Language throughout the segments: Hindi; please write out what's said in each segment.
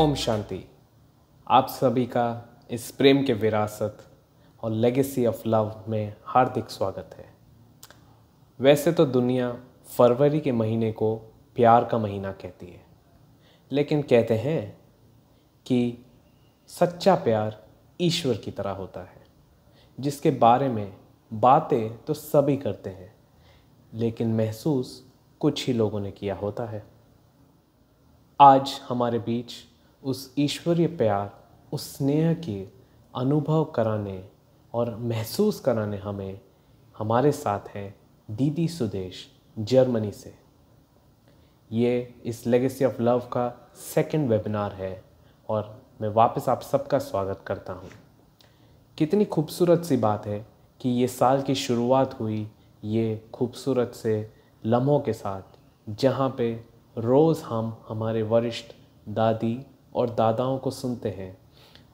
ओम शांति आप सभी का इस प्रेम के विरासत और लेगेसी ऑफ लव में हार्दिक स्वागत है वैसे तो दुनिया फरवरी के महीने को प्यार का महीना कहती है लेकिन कहते हैं कि सच्चा प्यार ईश्वर की तरह होता है जिसके बारे में बातें तो सभी करते हैं लेकिन महसूस कुछ ही लोगों ने किया होता है आज हमारे बीच उस ईश्वरीय प्यार उस स्नेह के अनुभव कराने और महसूस कराने हमें हमारे साथ हैं दीदी सुदेश जर्मनी से ये इस लेगेसी ऑफ लव का सेकंड वेबिनार है और मैं वापस आप सबका स्वागत करता हूँ कितनी खूबसूरत सी बात है कि ये साल की शुरुआत हुई ये खूबसूरत से लम्हों के साथ जहाँ पे रोज़ हम हमारे वरिष्ठ दादी और दादाओं को सुनते हैं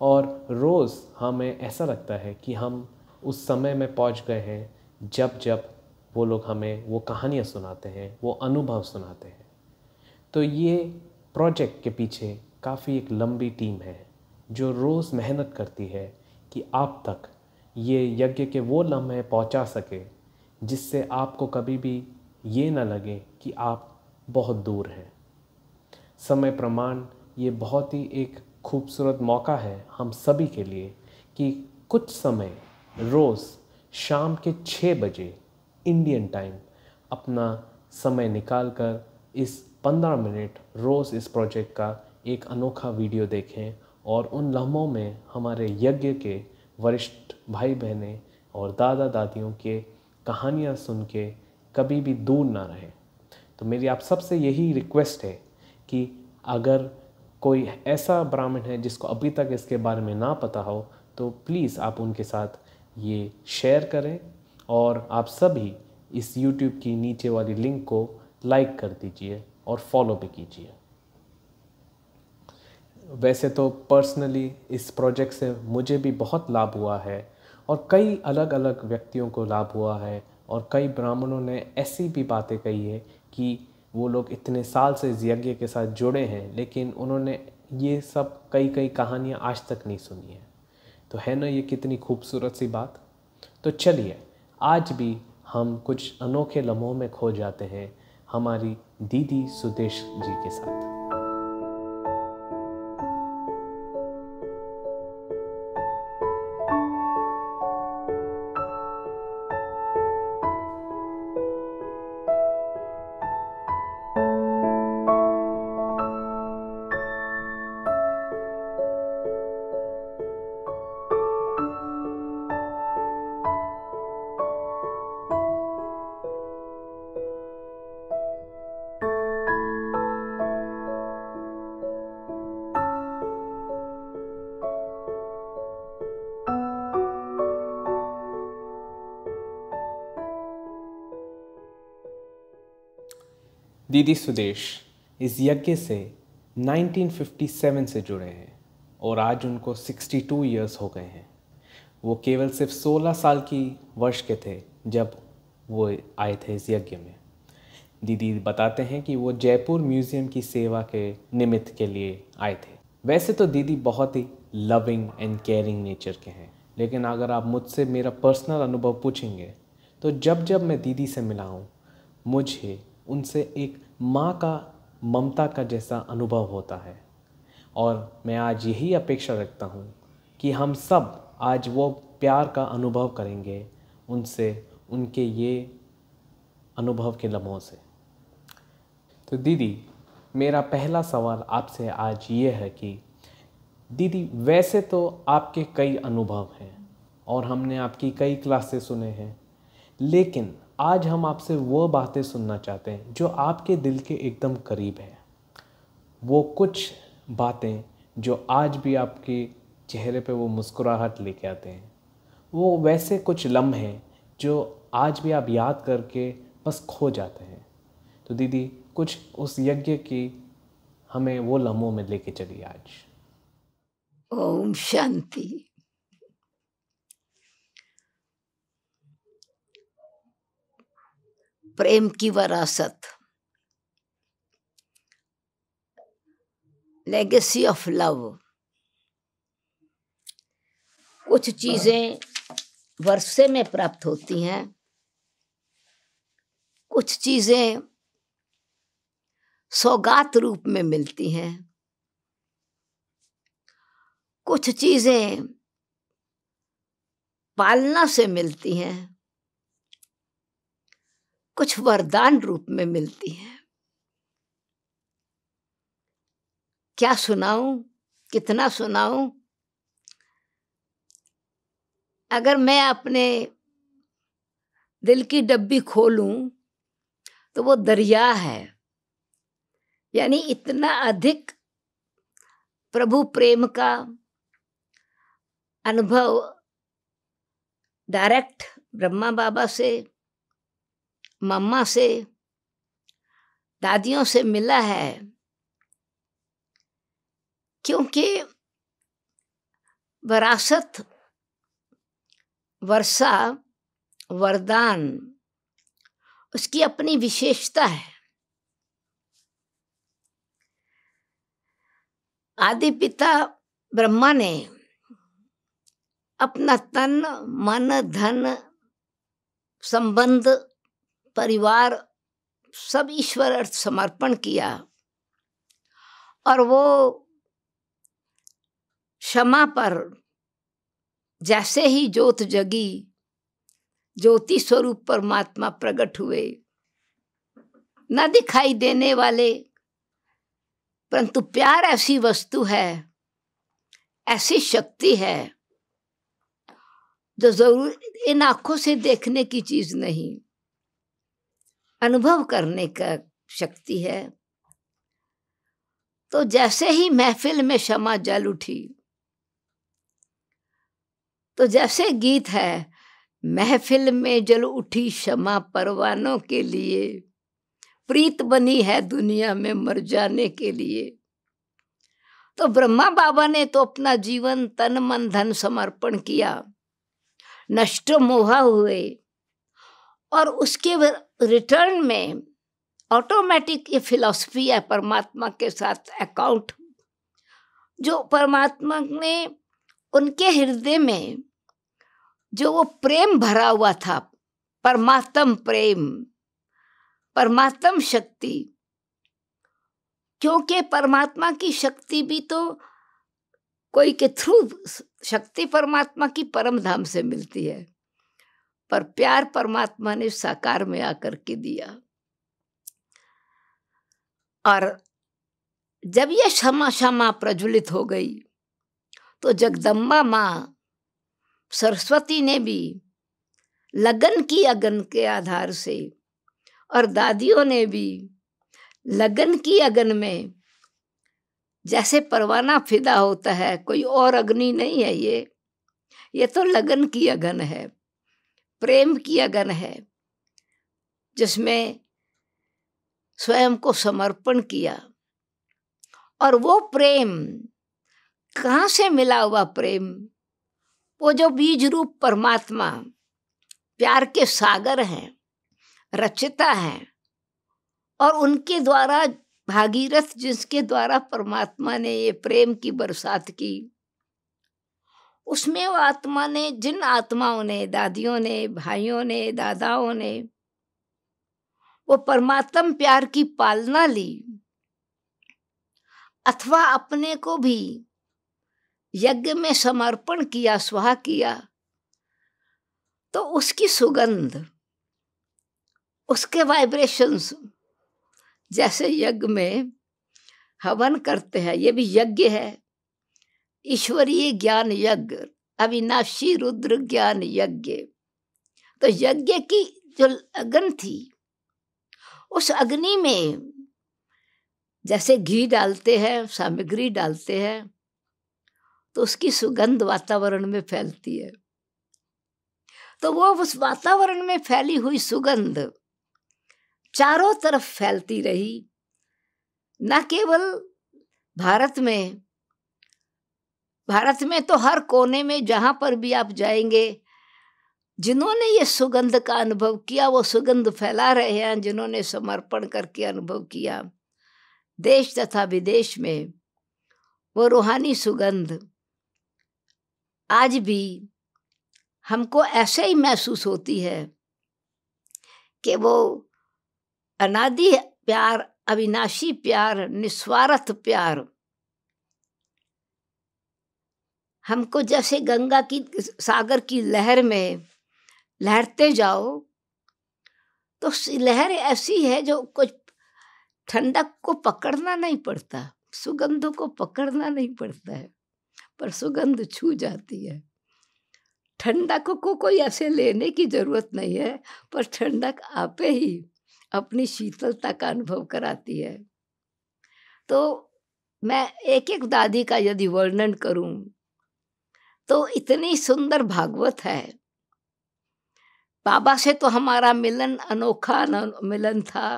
और रोज़ हमें ऐसा लगता है कि हम उस समय में पहुंच गए हैं जब जब वो लोग हमें वो कहानियाँ सुनाते हैं वो अनुभव सुनाते हैं तो ये प्रोजेक्ट के पीछे काफ़ी एक लंबी टीम है जो रोज़ मेहनत करती है कि आप तक ये यज्ञ के वो लम्हे पहुंचा सके जिससे आपको कभी भी ये ना लगे कि आप बहुत दूर हैं समय प्रमाण ये बहुत ही एक खूबसूरत मौका है हम सभी के लिए कि कुछ समय रोज़ शाम के छः बजे इंडियन टाइम अपना समय निकाल कर इस पंद्रह मिनट रोज़ इस प्रोजेक्ट का एक अनोखा वीडियो देखें और उन लम्हों में हमारे यज्ञ के वरिष्ठ भाई बहनें और दादा दादियों के कहानियाँ सुन के कभी भी दूर ना रहें तो मेरी आप सबसे यही रिक्वेस्ट है कि अगर कोई ऐसा ब्राह्मण है जिसको अभी तक इसके बारे में ना पता हो तो प्लीज़ आप उनके साथ ये शेयर करें और आप सभी इस यूट्यूब की नीचे वाली लिंक को लाइक कर दीजिए और फॉलो भी कीजिए वैसे तो पर्सनली इस प्रोजेक्ट से मुझे भी बहुत लाभ हुआ है और कई अलग अलग व्यक्तियों को लाभ हुआ है और कई ब्राह्मणों ने ऐसी भी बातें कही है कि वो लोग इतने साल से इस यज्ञ के साथ जुड़े हैं लेकिन उन्होंने ये सब कई कई कहानियाँ आज तक नहीं सुनी है तो है ना ये कितनी खूबसूरत सी बात तो चलिए आज भी हम कुछ अनोखे लम्हों में खो जाते हैं हमारी दीदी सुदेश जी के साथ दीदी सुदेश इस यज्ञ से 1957 से जुड़े हैं और आज उनको 62 इयर्स हो गए हैं वो केवल सिर्फ 16 साल की वर्ष के थे जब वो आए थे इस यज्ञ में दीदी बताते हैं कि वो जयपुर म्यूज़ियम की सेवा के निमित्त के लिए आए थे वैसे तो दीदी बहुत ही लविंग एंड केयरिंग नेचर के हैं लेकिन अगर आप मुझसे मेरा पर्सनल अनुभव पूछेंगे तो जब जब मैं दीदी से मिला हूँ मुझे उनसे एक माँ का ममता का जैसा अनुभव होता है और मैं आज यही अपेक्षा रखता हूँ कि हम सब आज वो प्यार का अनुभव करेंगे उनसे उनके ये अनुभव के लम्हों से तो दीदी मेरा पहला सवाल आपसे आज ये है कि दीदी वैसे तो आपके कई अनुभव हैं और हमने आपकी कई क्लासेस सुने हैं लेकिन आज हम आपसे वो बातें सुनना चाहते हैं जो आपके दिल के एकदम करीब हैं वो कुछ बातें जो आज भी आपके चेहरे पे वो मुस्कुराहट लेके आते हैं वो वैसे कुछ लम्हे जो आज भी आप याद करके बस खो जाते हैं तो दीदी कुछ उस यज्ञ की हमें वो लम्हों में लेके चलिए आज ओम शांति प्रेम की वरासत लेगेसी ऑफ लव कुछ चीज़ें वर्षे में प्राप्त होती हैं कुछ चीज़ें सौगात रूप में मिलती हैं कुछ चीज़ें पालना से मिलती हैं कुछ वरदान रूप में मिलती है क्या सुनाऊं कितना सुनाऊं अगर मैं अपने दिल की डब्बी खोलूं तो वो दरिया है यानी इतना अधिक प्रभु प्रेम का अनुभव डायरेक्ट ब्रह्मा बाबा से मम्मा से दादियों से मिला है क्योंकि वरासत वर्षा वरदान उसकी अपनी विशेषता है आदि पिता ब्रह्मा ने अपना तन मन धन संबंध परिवार सब ईश्वर अर्थ समर्पण किया और वो क्षमा पर जैसे ही ज्योत जगी ज्योति स्वरूप परमात्मा प्रकट हुए न दिखाई देने वाले परंतु प्यार ऐसी वस्तु है ऐसी शक्ति है जो जरूर इन आंखों से देखने की चीज नहीं अनुभव करने का शक्ति है तो जैसे ही महफिल में क्षमा जल उठी तो जैसे गीत है महफिल में जल उठी क्षमा परवानों के लिए प्रीत बनी है दुनिया में मर जाने के लिए तो ब्रह्मा बाबा ने तो अपना जीवन तन मन धन समर्पण किया नष्ट मोहा हुए और उसके रिटर्न में ऑटोमेटिक ये फिलॉसफी है परमात्मा के साथ अकाउंट जो परमात्मा ने उनके हृदय में जो वो प्रेम भरा हुआ था परमात्म प्रेम परमात्म शक्ति क्योंकि परमात्मा की शक्ति भी तो कोई के थ्रू शक्ति परमात्मा की परम धाम से मिलती है पर प्यार परमात्मा ने साकार में आकर के दिया और जब यह क्षमा क्षमा प्रज्वलित हो गई तो जगदम्बा माँ सरस्वती ने भी लगन की अगन के आधार से और दादियों ने भी लगन की अगन में जैसे परवाना फिदा होता है कोई और अग्नि नहीं है ये ये तो लगन की अगन है प्रेम की अगन है जिसमें स्वयं को समर्पण किया और वो प्रेम कहाँ से मिला हुआ प्रेम वो जो बीज रूप परमात्मा प्यार के सागर हैं रचिता हैं और उनके द्वारा भागीरथ जिसके द्वारा परमात्मा ने ये प्रेम की बरसात की उसमें वो आत्मा ने जिन आत्माओं ने दादियों ने भाइयों ने दादाओं ने वो परमात्म प्यार की पालना ली अथवा अपने को भी यज्ञ में समर्पण किया स्वाह किया तो उसकी सुगंध उसके वाइब्रेशंस जैसे यज्ञ में हवन करते हैं ये भी यज्ञ है ईश्वरीय ज्ञान यज्ञ अविनाशी रुद्र ज्ञान यज्ञ तो यज्ञ की जो अग्नि थी उस अग्नि में जैसे घी डालते हैं सामग्री डालते हैं तो उसकी सुगंध वातावरण में फैलती है तो वो उस वातावरण में फैली हुई सुगंध चारों तरफ फैलती रही न केवल भारत में भारत में तो हर कोने में जहाँ पर भी आप जाएंगे जिन्होंने ये सुगंध का अनुभव किया वो सुगंध फैला रहे हैं जिन्होंने समर्पण करके अनुभव किया देश तथा विदेश में वो रूहानी सुगंध आज भी हमको ऐसे ही महसूस होती है कि वो अनादि प्यार अविनाशी प्यार निस्वार्थ प्यार हमको जैसे गंगा की सागर की लहर में लहरते जाओ तो लहर ऐसी है जो कुछ ठंडक को पकड़ना नहीं पड़ता सुगंध को पकड़ना नहीं पड़ता है पर सुगंध छू जाती है ठंडक को कोई ऐसे लेने की जरूरत नहीं है पर ठंडक आपे ही अपनी शीतलता का अनुभव कराती है तो मैं एक एक दादी का यदि वर्णन करूं तो इतनी सुंदर भागवत है बाबा से तो हमारा मिलन अनोखा मिलन था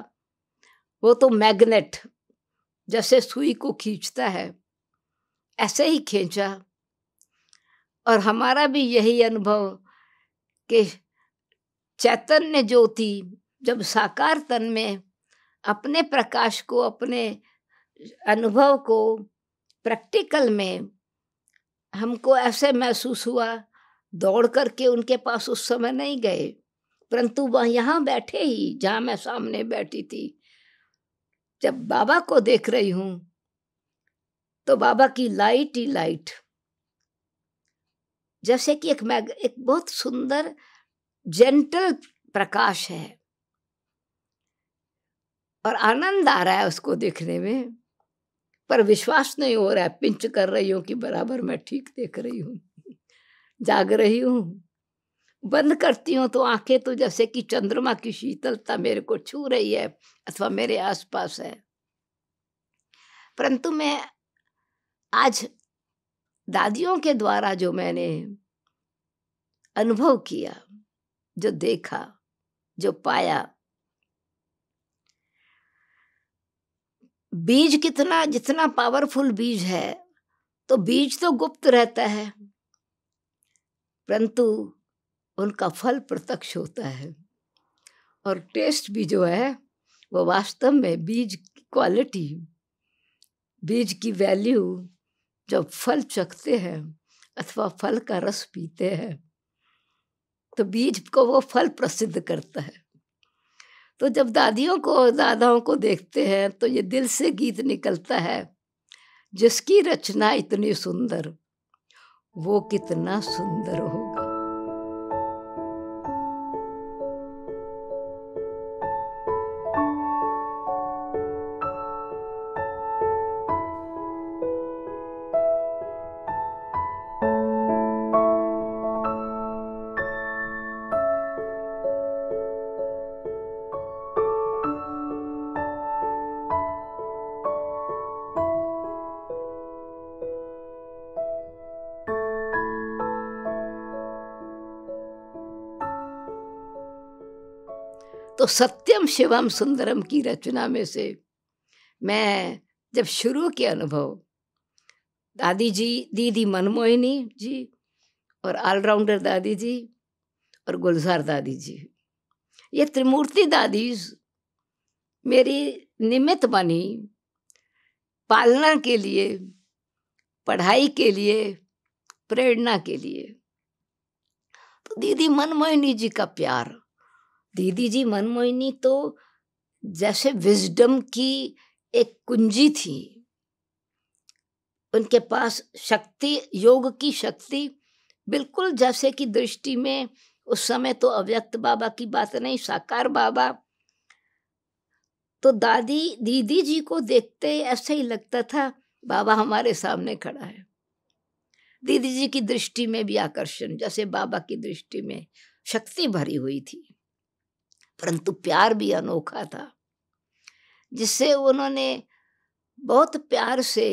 वो तो मैग्नेट जैसे सुई को खींचता है ऐसे ही खींचा और हमारा भी यही अनुभव कि चैतन्य ज्योति जब साकार तन में अपने प्रकाश को अपने अनुभव को प्रैक्टिकल में हमको ऐसे महसूस हुआ दौड़ करके उनके पास उस समय नहीं गए परंतु वह यहाँ बैठे ही जहाँ मैं सामने बैठी थी जब बाबा को देख रही हूँ तो बाबा की लाइट ही लाइट जैसे कि एक मैग एक बहुत सुंदर जेंटल प्रकाश है और आनंद आ रहा है उसको देखने में पर विश्वास नहीं हो रहा है पिंच कर रही हूँ कि बराबर मैं ठीक देख रही हूँ जाग रही हूँ बंद करती हूँ तो आंखें तो जैसे कि चंद्रमा की शीतलता मेरे को छू रही है अथवा मेरे आसपास है परंतु मैं आज दादियों के द्वारा जो मैंने अनुभव किया जो देखा जो पाया बीज कितना जितना पावरफुल बीज है तो बीज तो गुप्त रहता है परंतु उनका फल प्रत्यक्ष होता है और टेस्ट भी जो है वो वास्तव में बीज की क्वालिटी बीज की वैल्यू जब फल चखते हैं अथवा फल का रस पीते हैं तो बीज को वो फल प्रसिद्ध करता है तो जब दादियों को दादाओं को देखते हैं तो ये दिल से गीत निकलता है जिसकी रचना इतनी सुंदर वो कितना सुंदर हो सत्यम शिवम सुंदरम की रचना में से मैं जब शुरू के अनुभव दादी जी दीदी मनमोहिनी जी और ऑलराउंडर दादी जी और गुलजार दादी जी ये त्रिमूर्ति दादी मेरी निमित्त बनी पालना के लिए पढ़ाई के लिए प्रेरणा के लिए तो दीदी मनमोहिनी जी का प्यार दीदी जी मनमोहिनी तो जैसे विजडम की एक कुंजी थी उनके पास शक्ति योग की शक्ति बिल्कुल जैसे कि दृष्टि में उस समय तो अव्यक्त बाबा की बात नहीं साकार बाबा तो दादी दीदी जी को देखते ऐसा ही लगता था बाबा हमारे सामने खड़ा है दीदी जी की दृष्टि में भी आकर्षण जैसे बाबा की दृष्टि में शक्ति भरी हुई थी परंतु प्यार भी अनोखा था जिससे उन्होंने बहुत प्यार से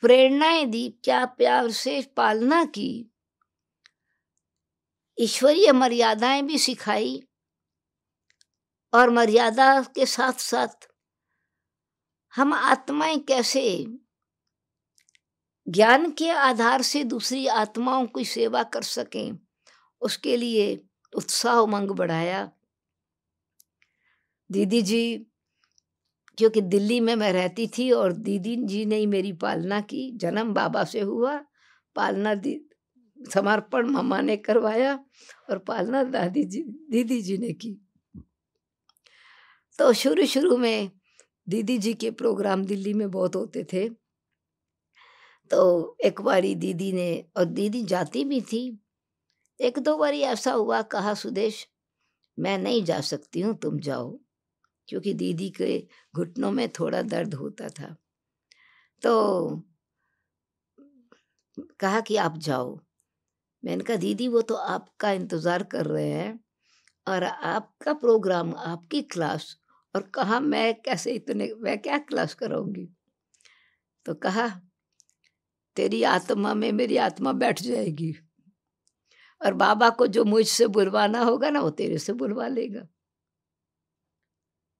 प्रेरणाएं दी क्या प्यार से पालना की ईश्वरीय मर्यादाएं भी सिखाई और मर्यादा के साथ साथ हम आत्माएं कैसे ज्ञान के आधार से दूसरी आत्माओं की सेवा कर सकें उसके लिए उत्साह उमंग बढ़ाया दीदी जी क्योंकि दिल्ली में मैं रहती थी और दीदी जी ने ही मेरी पालना की जन्म बाबा से हुआ पालना दी समर्पण मम्मा ने करवाया और पालना दादी जी दीदी जी ने की तो शुरू शुरू में दीदी जी के प्रोग्राम दिल्ली में बहुत होते थे तो एक बारी दीदी ने और दीदी जाती भी थी एक दो बारी ऐसा हुआ कहा सुदेश मैं नहीं जा सकती हूँ तुम जाओ क्योंकि दीदी के घुटनों में थोड़ा दर्द होता था तो कहा कि आप जाओ मैंने कहा दीदी वो तो आपका इंतज़ार कर रहे हैं और आपका प्रोग्राम आपकी क्लास और कहा मैं कैसे इतने मैं क्या क्लास कराऊंगी तो कहा तेरी आत्मा में मेरी आत्मा बैठ जाएगी और बाबा को जो मुझसे बुलवाना होगा ना वो तेरे से बुलवा लेगा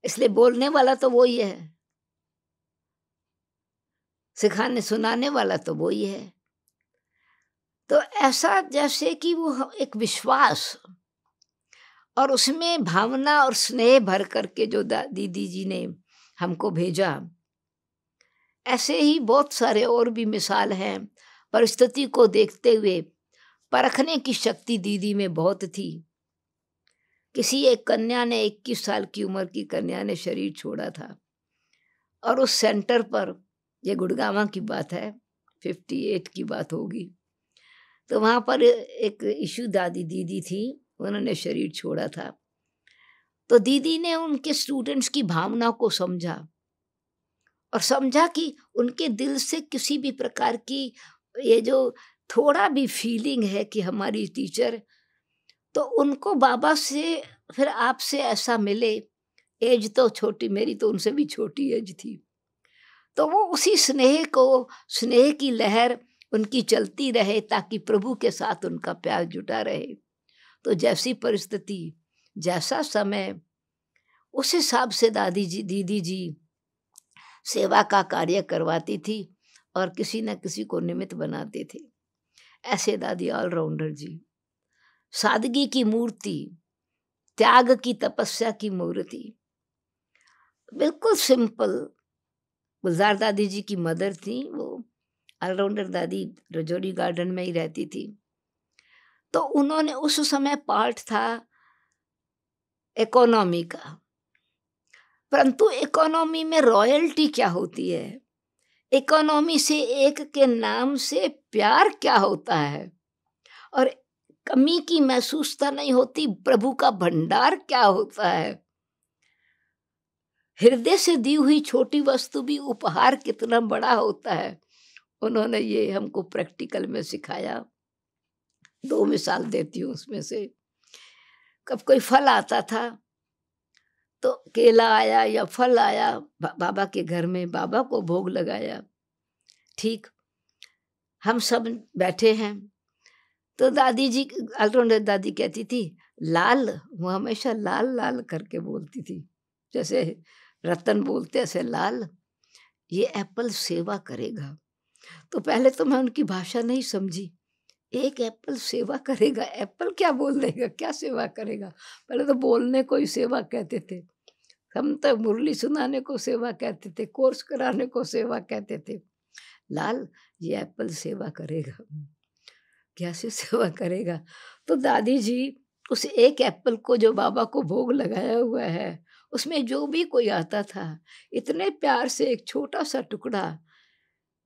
इसलिए बोलने वाला तो वो ही है सिखाने सुनाने वाला तो वो ही है तो ऐसा जैसे कि वो एक विश्वास और उसमें भावना और स्नेह भर करके जो दीदी जी ने हमको भेजा ऐसे ही बहुत सारे और भी मिसाल हैं परिस्थिति को देखते हुए परखने की शक्ति दीदी में बहुत थी किसी एक कन्या ने 21 साल की उम्र की कन्या ने शरीर छोड़ा था और उस सेंटर पर ये गुड़गावा की बात है 58 की बात होगी तो वहाँ पर एक इशू दादी दीदी थी उन्होंने शरीर छोड़ा था तो दीदी ने उनके स्टूडेंट्स की भावना को समझा और समझा कि उनके दिल से किसी भी प्रकार की ये जो थोड़ा भी फीलिंग है कि हमारी टीचर तो उनको बाबा से फिर आपसे ऐसा मिले एज तो छोटी मेरी तो उनसे भी छोटी एज थी तो वो उसी स्नेह को स्नेह की लहर उनकी चलती रहे ताकि प्रभु के साथ उनका प्यार जुटा रहे तो जैसी परिस्थिति जैसा समय उस हिसाब से दादी जी दीदी जी सेवा का कार्य करवाती थी और किसी न किसी को निमित्त बनाते थे ऐसे दादी ऑलराउंडर जी सादगी की मूर्ति त्याग की तपस्या की मूर्ति बिल्कुल सिंपल गुलजार दादी जी की मदर थी वो ऑलराउंडर दादी रजौरी गार्डन में ही रहती थी तो उन्होंने उस समय पाठ था इकोनॉमी का परंतु इकोनॉमी में रॉयल्टी क्या होती है इकोनॉमी से एक के नाम से प्यार क्या होता है और कमी की महसूसता तो नहीं होती प्रभु का भंडार क्या होता है हृदय से दी हुई छोटी वस्तु भी उपहार कितना बड़ा होता है उन्होंने ये हमको प्रैक्टिकल में सिखाया दो मिसाल देती हूँ उसमें से कब कोई फल आता था तो केला आया या फल आया बा, बाबा के घर में बाबा को भोग लगाया ठीक हम सब बैठे हैं तो दादी जी अल्ट्रोनेट दादी कहती थी लाल वो हमेशा लाल लाल करके बोलती थी जैसे रतन बोलते ऐसे लाल ये एप्पल सेवा करेगा तो पहले तो मैं उनकी भाषा नहीं समझी एक एप्पल सेवा करेगा एप्पल क्या बोल देगा क्या सेवा करेगा पहले तो बोलने को ही सेवा कहते थे हम तो मुरली सुनाने को सेवा कहते थे कोर्स कराने को सेवा कहते थे लाल ये एप्पल सेवा करेगा कैसी सेवा करेगा तो दादी जी उस एक एप्पल को जो बाबा को भोग लगाया हुआ है उसमें जो भी कोई आता था इतने प्यार से एक छोटा सा टुकड़ा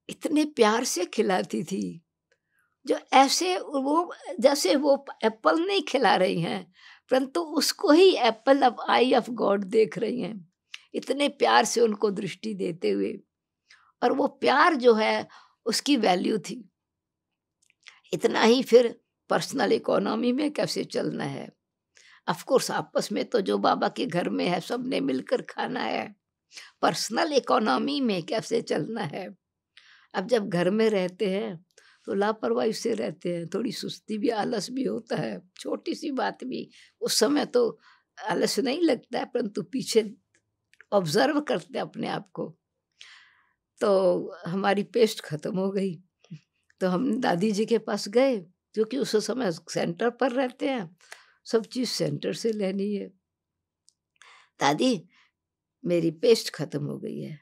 इतने प्यार से खिलाती थी जो ऐसे वो जैसे वो एप्पल नहीं खिला रही हैं परंतु उसको ही एप्पल अब आई ऑफ गॉड देख रही हैं इतने प्यार से उनको दृष्टि देते हुए और वो प्यार जो है उसकी वैल्यू थी इतना ही फिर पर्सनल इकोनॉमी में कैसे चलना है अफकोर्स आपस में तो जो बाबा के घर में है सबने मिलकर खाना है पर्सनल इकोनॉमी में कैसे चलना है अब जब घर में रहते हैं तो लापरवाही से रहते हैं थोड़ी सुस्ती भी आलस भी होता है छोटी सी बात भी उस समय तो आलस नहीं लगता है परंतु पीछे ऑब्जर्व करते हैं अपने आप को तो हमारी पेस्ट खत्म हो गई तो हम दादी जी के पास गए क्योंकि उस समय सेंटर पर रहते हैं सब चीज़ सेंटर से लेनी है दादी मेरी पेस्ट ख़त्म हो गई है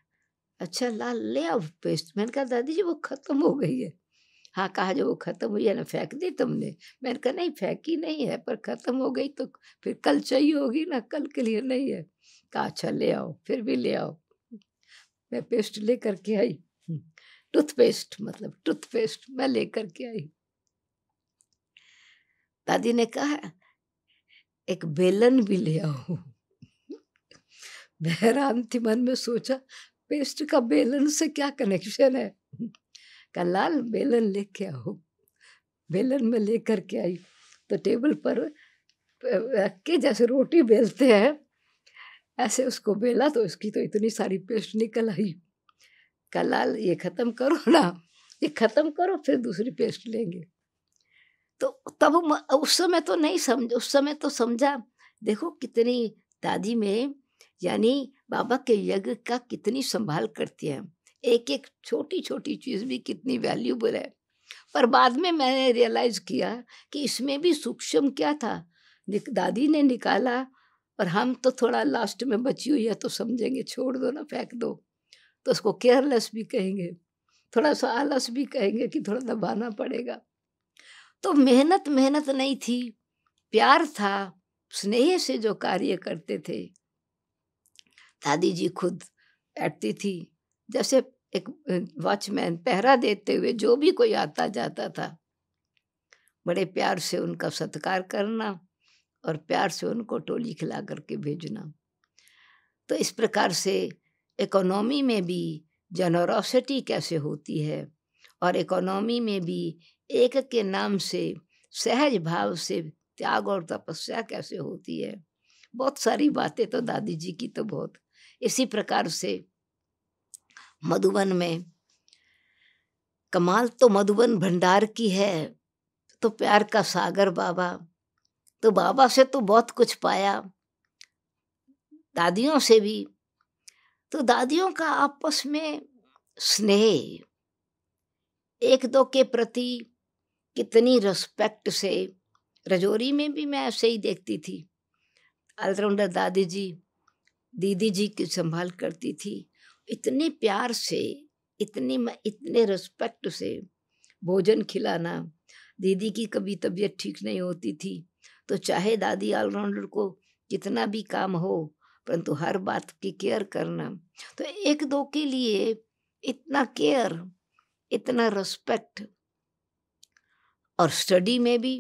अच्छा ला ले आओ पेस्ट मैंने कहा दादी जी वो ख़त्म हो गई है हाँ कहा जो वो ख़त्म हुई है ना फेंक दी तुमने मैंने कहा नहीं फेंकी नहीं है पर ख़त्म हो गई तो फिर कल चाहिए होगी ना कल के लिए नहीं है कहा अच्छा ले आओ फिर भी ले आओ मैं पेस्ट ले करके आई टूथपेस्ट मतलब टूथपेस्ट मैं लेकर के आई दादी ने कहा एक बेलन भी ले आओ बहरान थी मन में सोचा पेस्ट का बेलन से क्या कनेक्शन है का लाल बेलन लेके आओ बेलन में लेकर के आई तो टेबल पर के जैसे रोटी बेलते हैं ऐसे उसको बेला तो उसकी तो इतनी सारी पेस्ट निकल आई का लाल ये ख़त्म करो ना ये ख़त्म करो फिर दूसरी पेस्ट लेंगे तो तब उस समय तो नहीं समझ उस समय तो समझा देखो कितनी दादी में यानी बाबा के यज्ञ का कितनी संभाल करती है एक एक छोटी छोटी चीज़ भी कितनी वैल्यूबल है पर बाद में मैंने रियलाइज़ किया कि इसमें भी सूक्ष्म क्या था दादी ने निकाला और हम तो थोड़ा लास्ट में बची हुई है तो समझेंगे छोड़ दो ना फेंक दो तो उसको केयरलेस भी कहेंगे थोड़ा सा आलस भी कहेंगे कि थोड़ा दबाना पड़ेगा तो मेहनत मेहनत नहीं थी प्यार था स्नेह से जो कार्य करते थे दादी जी खुद बैठती थी जैसे एक वॉचमैन पहरा देते हुए जो भी कोई आता जाता था बड़े प्यार से उनका सत्कार करना और प्यार से उनको टोली खिला करके भेजना तो इस प्रकार से इकोनॉमी में भी जनरोसिटी कैसे होती है और इकोनॉमी में भी एक के नाम से सहज भाव से त्याग और तपस्या कैसे होती है बहुत सारी बातें तो दादी जी की तो बहुत इसी प्रकार से मधुबन में कमाल तो मधुबन भंडार की है तो प्यार का सागर बाबा तो बाबा से तो बहुत कुछ पाया दादियों से भी तो दादियों का आपस में स्नेह एक दो के प्रति कितनी रिस्पेक्ट से रजौरी में भी मैं ऐसे ही देखती थी ऑलराउंडर दादी जी दीदी जी की संभाल करती थी इतने प्यार से इतने इतने रिस्पेक्ट से भोजन खिलाना दीदी की कभी तबीयत ठीक नहीं होती थी तो चाहे दादी ऑलराउंडर को कितना भी काम हो परंतु तो हर बात की केयर करना तो एक दो के लिए इतना केयर इतना रेस्पेक्ट और स्टडी में भी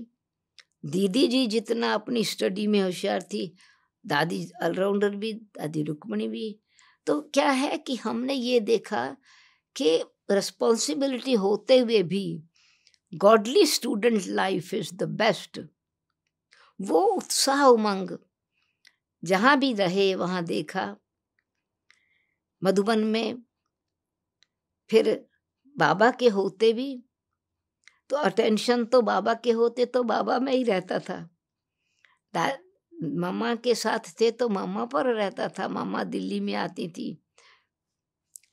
दीदी जी जितना अपनी स्टडी में होशियार थी दादी ऑलराउंडर भी दादी रुक्मणी भी तो क्या है कि हमने ये देखा कि रिस्पॉन्सिबिलिटी होते हुए भी godly student life is the best वो उत्साह उमंग जहाँ भी रहे वहां देखा मधुबन में फिर बाबा के होते भी तो अटेंशन तो बाबा के होते तो बाबा में ही रहता था मामा के साथ थे तो मामा पर रहता था मामा दिल्ली में आती थी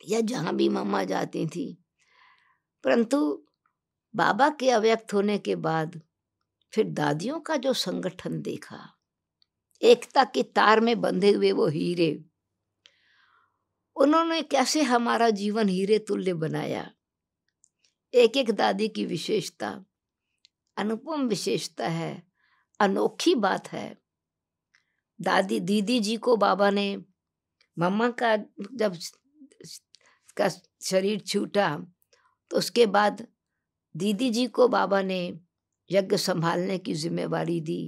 या जहाँ भी मामा जाती थी परंतु बाबा के अव्यक्त होने के बाद फिर दादियों का जो संगठन देखा एकता की तार में बंधे हुए वो हीरे उन्होंने कैसे हमारा जीवन हीरे तुल्य बनाया एक एक दादी की विशेषता अनुपम विशेषता है अनोखी बात है दादी दीदी जी को बाबा ने मम्मा का जब का शरीर छूटा तो उसके बाद दीदी जी को बाबा ने यज्ञ संभालने की जिम्मेवारी दी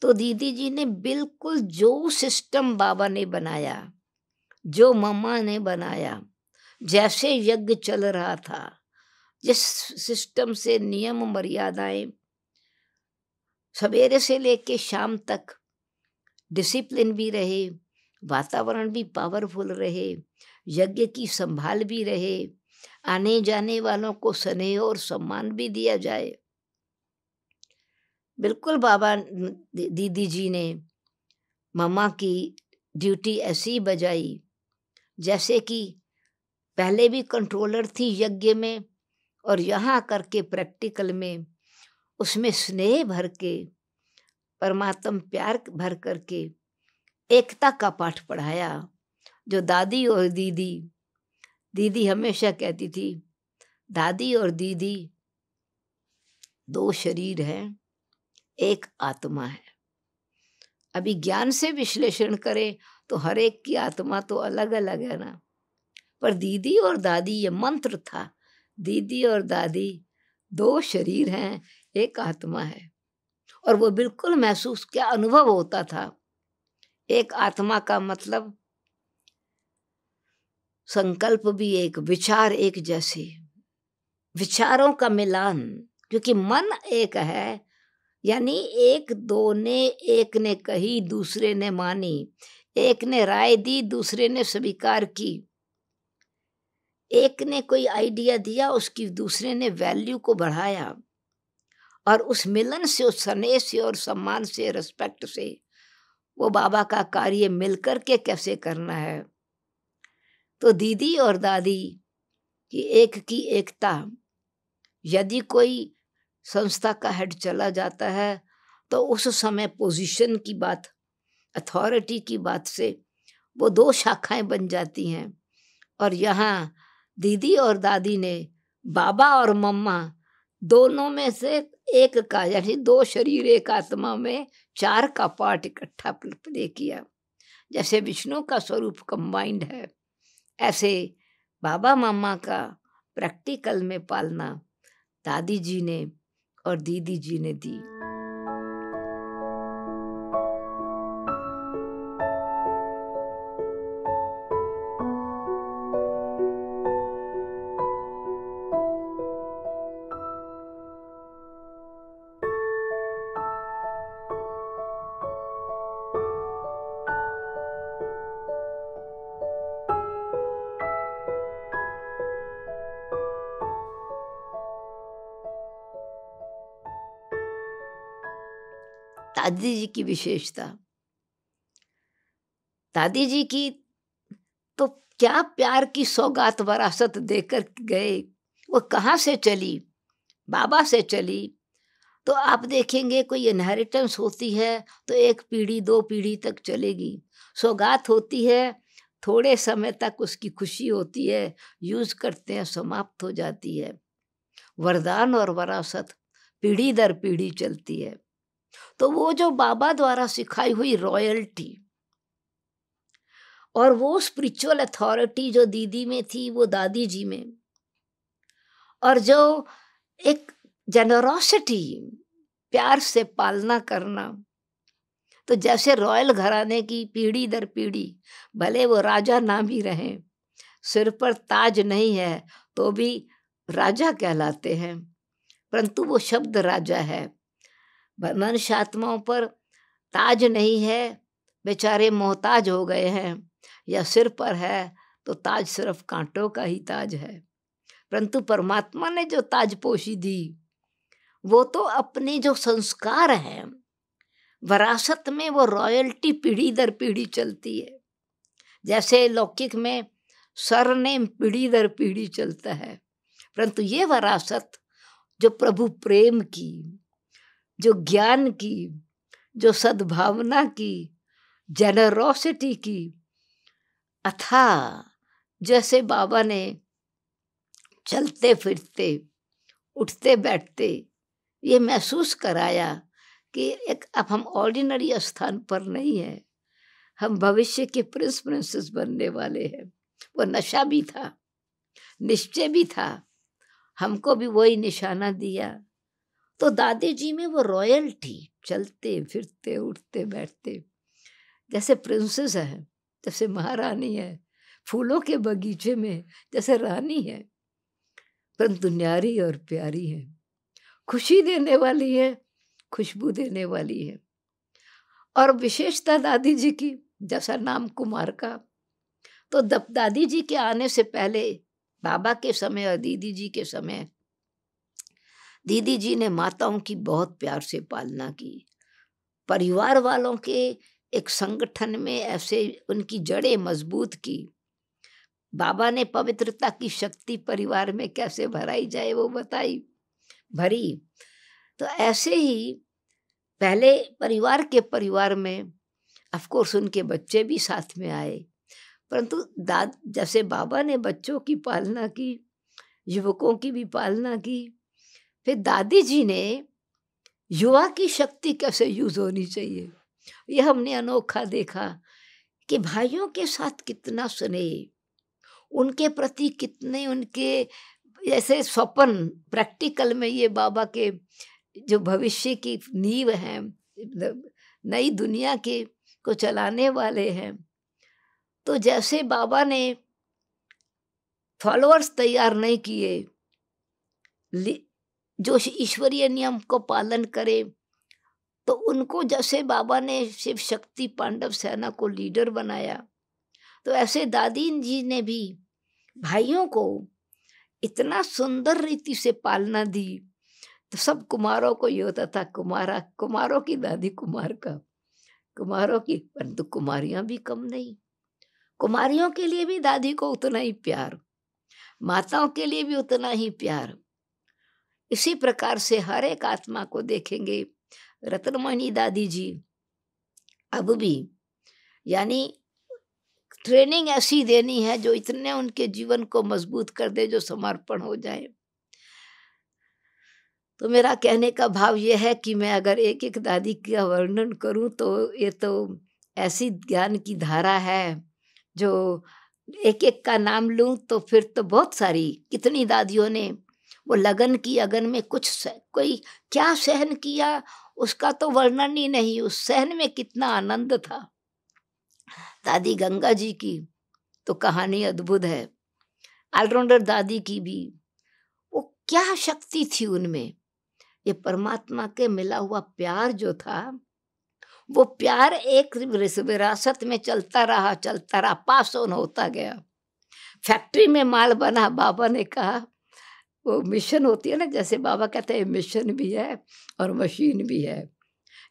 तो दीदी जी ने बिल्कुल जो सिस्टम बाबा ने बनाया जो मम्मा ने बनाया जैसे यज्ञ चल रहा था जिस सिस्टम से नियम मर्यादाएं सवेरे से लेके शाम तक डिसिप्लिन भी रहे वातावरण भी पावरफुल रहे यज्ञ की संभाल भी रहे आने जाने वालों को स्नेह और सम्मान भी दिया जाए बिल्कुल बाबा दीदी जी ने मामा की ड्यूटी ऐसी बजाई जैसे कि पहले भी कंट्रोलर थी यज्ञ में और यहाँ करके प्रैक्टिकल में उसमें स्नेह भर के परमात्म प्यार भर करके एकता का पाठ पढ़ाया जो दादी और दीदी दीदी हमेशा कहती थी दादी और दीदी दो शरीर हैं एक आत्मा है अभी ज्ञान से विश्लेषण करें तो हर एक की आत्मा तो अलग अलग है ना पर दीदी और दादी ये मंत्र था दीदी और दादी दो शरीर हैं एक आत्मा है और वो बिल्कुल महसूस क्या अनुभव होता था एक आत्मा का मतलब संकल्प भी एक विचार एक जैसे विचारों का मिलान क्योंकि मन एक है यानी एक दो ने एक ने कही दूसरे ने मानी एक ने राय दी दूसरे ने स्वीकार की एक ने कोई आइडिया दिया उसकी दूसरे ने वैल्यू को बढ़ाया और उस मिलन से उस स्नेह से और सम्मान से रिस्पेक्ट से वो बाबा का कार्य मिलकर के कैसे करना है तो दीदी और दादी की एक की एकता यदि कोई संस्था का हेड चला जाता है तो उस समय पोजीशन की बात अथॉरिटी की बात से वो दो शाखाएं बन जाती हैं और यहाँ दीदी और दादी ने बाबा और मम्मा दोनों में से एक का यानी दो शरीर एक आत्मा में चार का पार्ट इकट्ठा प्ले किया जैसे विष्णु का स्वरूप कंबाइंड है ऐसे बाबा मामा का प्रैक्टिकल में पालना दादी जी ने और दीदी जी ने दी दादी जी की विशेषता दादी जी की तो क्या प्यार की सौगात वरासत देकर गए वो कहाँ से चली बाबा से चली तो आप देखेंगे कोई इनहेरिटेंस होती है तो एक पीढ़ी दो पीढ़ी तक चलेगी सौगात होती है थोड़े समय तक उसकी खुशी होती है यूज करते हैं समाप्त हो जाती है वरदान और वरासत पीढ़ी दर पीढ़ी चलती है तो वो जो बाबा द्वारा सिखाई हुई रॉयल्टी और वो स्पिरिचुअल अथॉरिटी जो दीदी में थी वो दादी जी में और जो एक जनरोसिटी प्यार से पालना करना तो जैसे रॉयल घराने की पीढ़ी दर पीढ़ी भले वो राजा नाम ही रहे सिर पर ताज नहीं है तो भी राजा कहलाते हैं परंतु वो शब्द राजा है मनुष्य आत्माओं पर ताज नहीं है बेचारे मोहताज हो गए हैं या सिर पर है तो ताज सिर्फ कांटों का ही ताज है परंतु परमात्मा ने जो ताज पोशी दी वो तो अपने जो संस्कार हैं वरासत में वो रॉयल्टी पीढ़ी दर पीढ़ी चलती है जैसे लौकिक में सरनेम पीढ़ी दर पीढ़ी चलता है परंतु ये वरासत जो प्रभु प्रेम की जो ज्ञान की जो सद्भावना की जेनरोसिटी की अथा जैसे बाबा ने चलते फिरते उठते बैठते ये महसूस कराया कि एक अब हम ऑर्डिनरी स्थान पर नहीं हैं हम भविष्य के प्रिंस प्रिंसेस बनने वाले हैं वो नशा भी था निश्चय भी था हमको भी वही निशाना दिया तो दादी जी में वो रॉयल्टी चलते फिरते उठते बैठते जैसे प्रिंसेस है जैसे महारानी है फूलों के बगीचे में जैसे रानी है परंतु न्यारी और प्यारी है खुशी देने वाली है खुशबू देने वाली है और विशेषता दादी जी की जैसा नाम कुमार का तो दादी जी के आने से पहले बाबा के समय और दीदी जी के समय दीदी जी ने माताओं की बहुत प्यार से पालना की परिवार वालों के एक संगठन में ऐसे उनकी जड़ें मजबूत की बाबा ने पवित्रता की शक्ति परिवार में कैसे भराई जाए वो बताई भरी तो ऐसे ही पहले परिवार के परिवार में अफकोर्स उनके बच्चे भी साथ में आए परंतु दाद जैसे बाबा ने बच्चों की पालना की युवकों की भी पालना की फिर दादी जी ने युवा की शक्ति कैसे यूज होनी चाहिए यह हमने अनोखा देखा कि भाइयों के साथ कितना स्नेह उनके प्रति कितने उनके जैसे स्वपन प्रैक्टिकल में ये बाबा के जो भविष्य की नींव हैं नई दुनिया के को चलाने वाले हैं तो जैसे बाबा ने फॉलोअर्स तैयार नहीं किए जो ईश्वरीय नियम को पालन करे तो उनको जैसे बाबा ने शिव शक्ति पांडव सेना को लीडर बनाया तो ऐसे दादीन जी ने भी भाइयों को इतना सुंदर रीति से पालना दी तो सब कुमारों को ये होता था कुमारा कुमारों की दादी कुमार का कुमारों की परंतु कुमारियां भी कम नहीं कुमारियों के लिए भी दादी को उतना ही प्यार माताओं के लिए भी उतना ही प्यार इसी प्रकार से हर एक आत्मा को देखेंगे रत्नमणि दादी जी अब भी यानी ट्रेनिंग ऐसी देनी है जो इतने उनके जीवन को मजबूत कर दे जो समर्पण हो जाए तो मेरा कहने का भाव यह है कि मैं अगर एक एक दादी का वर्णन करूं तो ये तो ऐसी ज्ञान की धारा है जो एक एक का नाम लूं तो फिर तो बहुत सारी कितनी दादियों ने वो लगन की अगन में कुछ कोई क्या सहन किया उसका तो वर्णन ही नहीं उस सहन में कितना आनंद था दादी गंगा जी की तो कहानी अद्भुत है ऑलराउंडर दादी की भी वो क्या शक्ति थी उनमें ये परमात्मा के मिला हुआ प्यार जो था वो प्यार एक विरासत में चलता रहा चलता रहा पास ऑन होता गया फैक्ट्री में माल बना बाबा ने कहा वो मिशन होती है ना जैसे बाबा कहते हैं मिशन भी है और मशीन भी है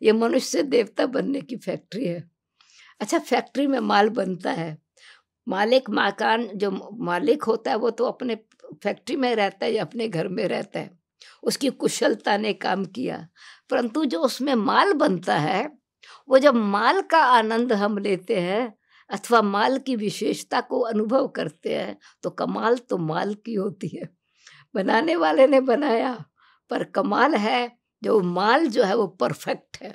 ये मनुष्य देवता बनने की फैक्ट्री है अच्छा फैक्ट्री में माल बनता है मालिक मकान जो मालिक होता है वो तो अपने फैक्ट्री में रहता है या अपने घर में रहता है उसकी कुशलता ने काम किया परंतु जो उसमें माल बनता है वो जब माल का आनंद हम लेते हैं अथवा माल की विशेषता को अनुभव करते हैं तो कमाल तो माल की होती है बनाने वाले ने बनाया पर कमाल है जो माल जो है वो परफेक्ट है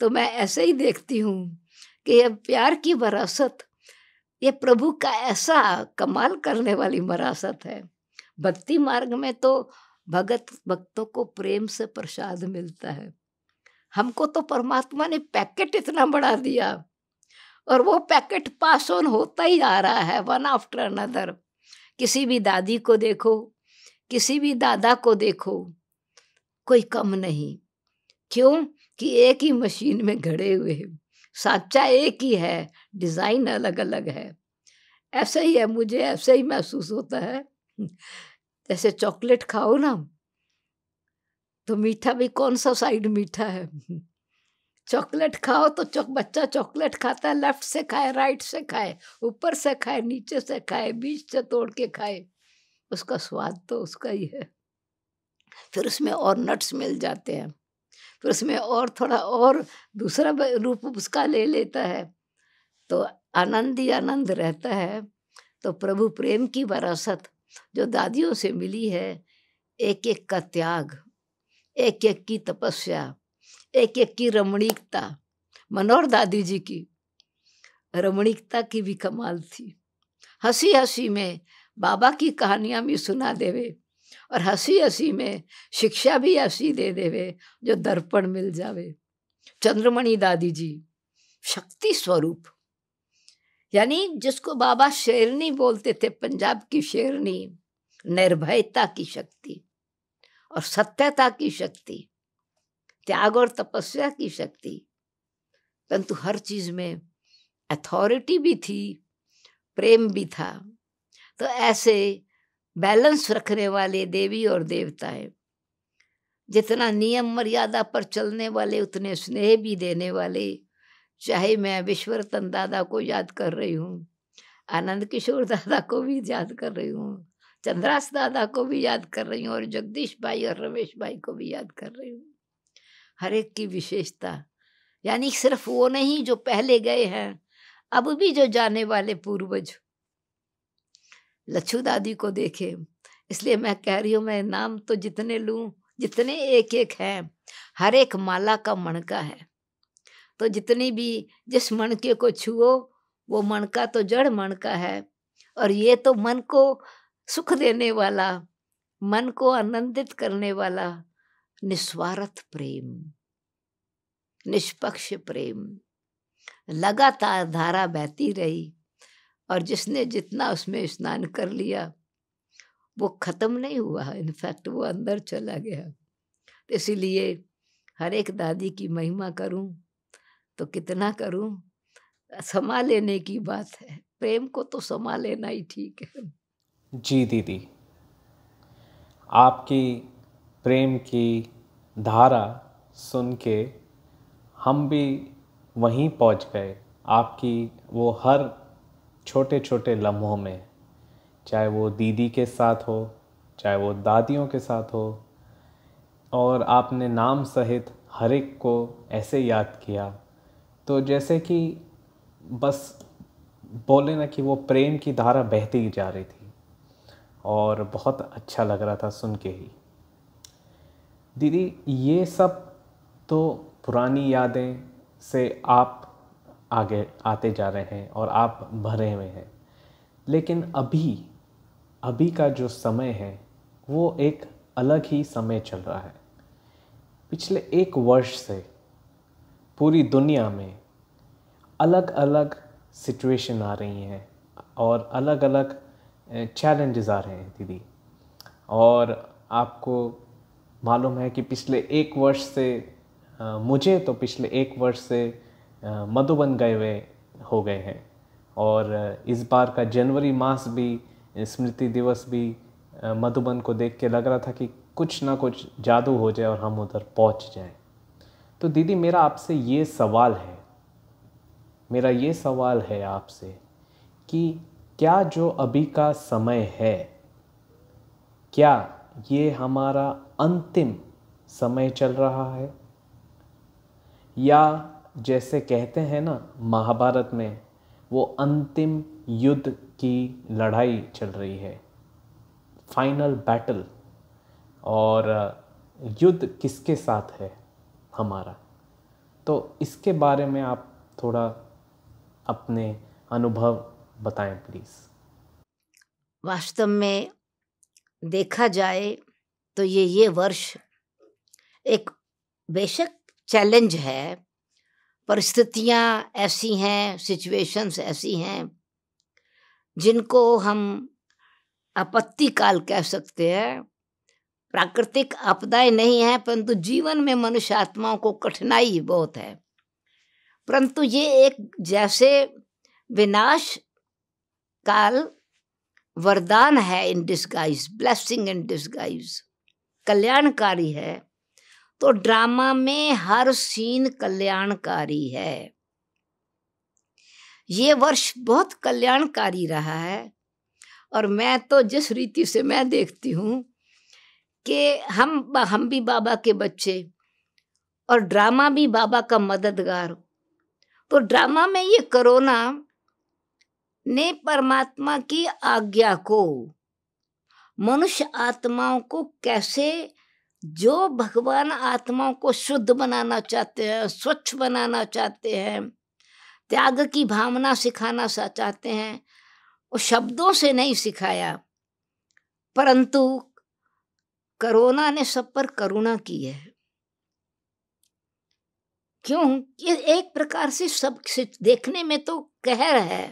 तो मैं ऐसे ही देखती हूँ कि यह प्यार की वरासत ये प्रभु का ऐसा कमाल करने वाली वरासत है भक्ति मार्ग में तो भगत भक्तों को प्रेम से प्रसाद मिलता है हमको तो परमात्मा ने पैकेट इतना बड़ा दिया और वो पैकेट पास ऑन होता ही आ रहा है वन आफ्टर अनदर किसी भी दादी को देखो किसी भी दादा को देखो कोई कम नहीं क्यों कि एक ही मशीन में घड़े हुए साचा एक ही है डिज़ाइन अलग अलग है ऐसे ही है मुझे ऐसे ही महसूस होता है जैसे चॉकलेट खाओ ना तो मीठा भी कौन सा साइड मीठा है चॉकलेट खाओ तो चौक बच्चा चॉकलेट खाता है लेफ्ट से खाए राइट से खाए ऊपर से खाए नीचे से खाए बीच से तोड़ के खाए उसका स्वाद तो उसका ही है फिर उसमें और नट्स मिल जाते हैं फिर उसमें और थोड़ा और दूसरा रूप उसका ले लेता है तो आनंद ही आनंद रहता है तो प्रभु प्रेम की वरासत जो दादियों से मिली है एक एक का त्याग एक एक की तपस्या एक एक की रमणीकता मनोहर दादी जी की रमणीकता की भी कमाल थी हंसी हंसी में बाबा की कहानियां भी सुना देवे और हंसी हंसी में शिक्षा भी ऐसी दे देवे जो दर्पण मिल जावे चंद्रमणि दादी जी शक्ति स्वरूप यानी जिसको बाबा शेरनी बोलते थे पंजाब की शेरनी निर्भयता की शक्ति और सत्यता की शक्ति त्याग और तपस्या की शक्ति परंतु हर चीज में अथॉरिटी भी थी प्रेम भी था तो ऐसे बैलेंस रखने वाले देवी और देवता है जितना नियम मर्यादा पर चलने वाले उतने स्नेह भी देने वाले चाहे मैं विश्वरतन दादा को याद कर रही हूँ आनंद किशोर दादा को भी याद कर रही हूँ चंद्रास दादा को भी याद कर रही हूँ और जगदीश भाई और रमेश भाई को भी याद कर रही हूँ हर एक की विशेषता यानी सिर्फ वो नहीं जो पहले गए हैं अब भी जो जाने वाले पूर्वज लच्छू दादी को देखे इसलिए मैं कह रही हूँ मैं नाम तो जितने लूँ जितने एक एक हैं हर एक माला का मणका है तो जितनी भी जिस मणके को छुओ वो मणका तो जड़ मणका है और ये तो मन को सुख देने वाला मन को आनंदित करने वाला निस्वार्थ प्रेम निष्पक्ष प्रेम लगातार धारा बहती रही और जिसने जितना उसमें स्नान कर लिया वो ख़त्म नहीं हुआ इनफैक्ट वो अंदर चला गया तो इसीलिए हर एक दादी की महिमा करूं तो कितना करूं समा लेने की बात है प्रेम को तो समा लेना ही ठीक है जी दीदी आपकी प्रेम की धारा सुन के हम भी वहीं पहुंच गए आपकी वो हर छोटे छोटे लम्हों में चाहे वो दीदी के साथ हो चाहे वो दादियों के साथ हो और आपने नाम सहित हर एक को ऐसे याद किया तो जैसे कि बस बोले ना कि वो प्रेम की धारा बहती जा रही थी और बहुत अच्छा लग रहा था सुन के ही दीदी ये सब तो पुरानी यादें से आप आगे आते जा रहे हैं और आप भरे हुए हैं लेकिन अभी अभी का जो समय है वो एक अलग ही समय चल रहा है पिछले एक वर्ष से पूरी दुनिया में अलग अलग सिचुएशन आ रही हैं और अलग अलग चैलेंजेस आ रहे हैं दीदी और आपको मालूम है कि पिछले एक वर्ष से मुझे तो पिछले एक वर्ष से मधुबन गए हुए हो गए हैं और इस बार का जनवरी मास भी स्मृति दिवस भी मधुबन को देख के लग रहा था कि कुछ ना कुछ जादू हो जाए और हम उधर पहुंच जाएं तो दीदी मेरा आपसे ये सवाल है मेरा ये सवाल है आपसे कि क्या जो अभी का समय है क्या ये हमारा अंतिम समय चल रहा है या जैसे कहते हैं ना महाभारत में वो अंतिम युद्ध की लड़ाई चल रही है फाइनल बैटल और युद्ध किसके साथ है हमारा तो इसके बारे में आप थोड़ा अपने अनुभव बताएं प्लीज़ वास्तव में देखा जाए तो ये ये वर्ष एक बेशक चैलेंज है परिस्थितियाँ ऐसी हैं सिचुएशंस ऐसी हैं जिनको हम आपत्ति काल कह सकते हैं प्राकृतिक आपदाएं नहीं हैं परंतु जीवन में मनुष्य आत्माओं को कठिनाई बहुत है परंतु ये एक जैसे विनाश काल वरदान है in disguise blessing in disguise कल्याणकारी है तो ड्रामा में हर सीन कल्याणकारी है ये वर्ष बहुत कल्याणकारी रहा है और मैं तो जिस रीति से मैं देखती हूँ कि हम हम भी बाबा के बच्चे और ड्रामा भी बाबा का मददगार तो ड्रामा में ये कोरोना ने परमात्मा की आज्ञा को मनुष्य आत्माओं को कैसे जो भगवान आत्माओं को शुद्ध बनाना चाहते हैं स्वच्छ बनाना चाहते हैं त्याग की भावना सिखाना सा चाहते हैं वो शब्दों से नहीं सिखाया परंतु करोना ने सब पर करुणा की है क्यों ये एक प्रकार से सब से देखने में तो कहर है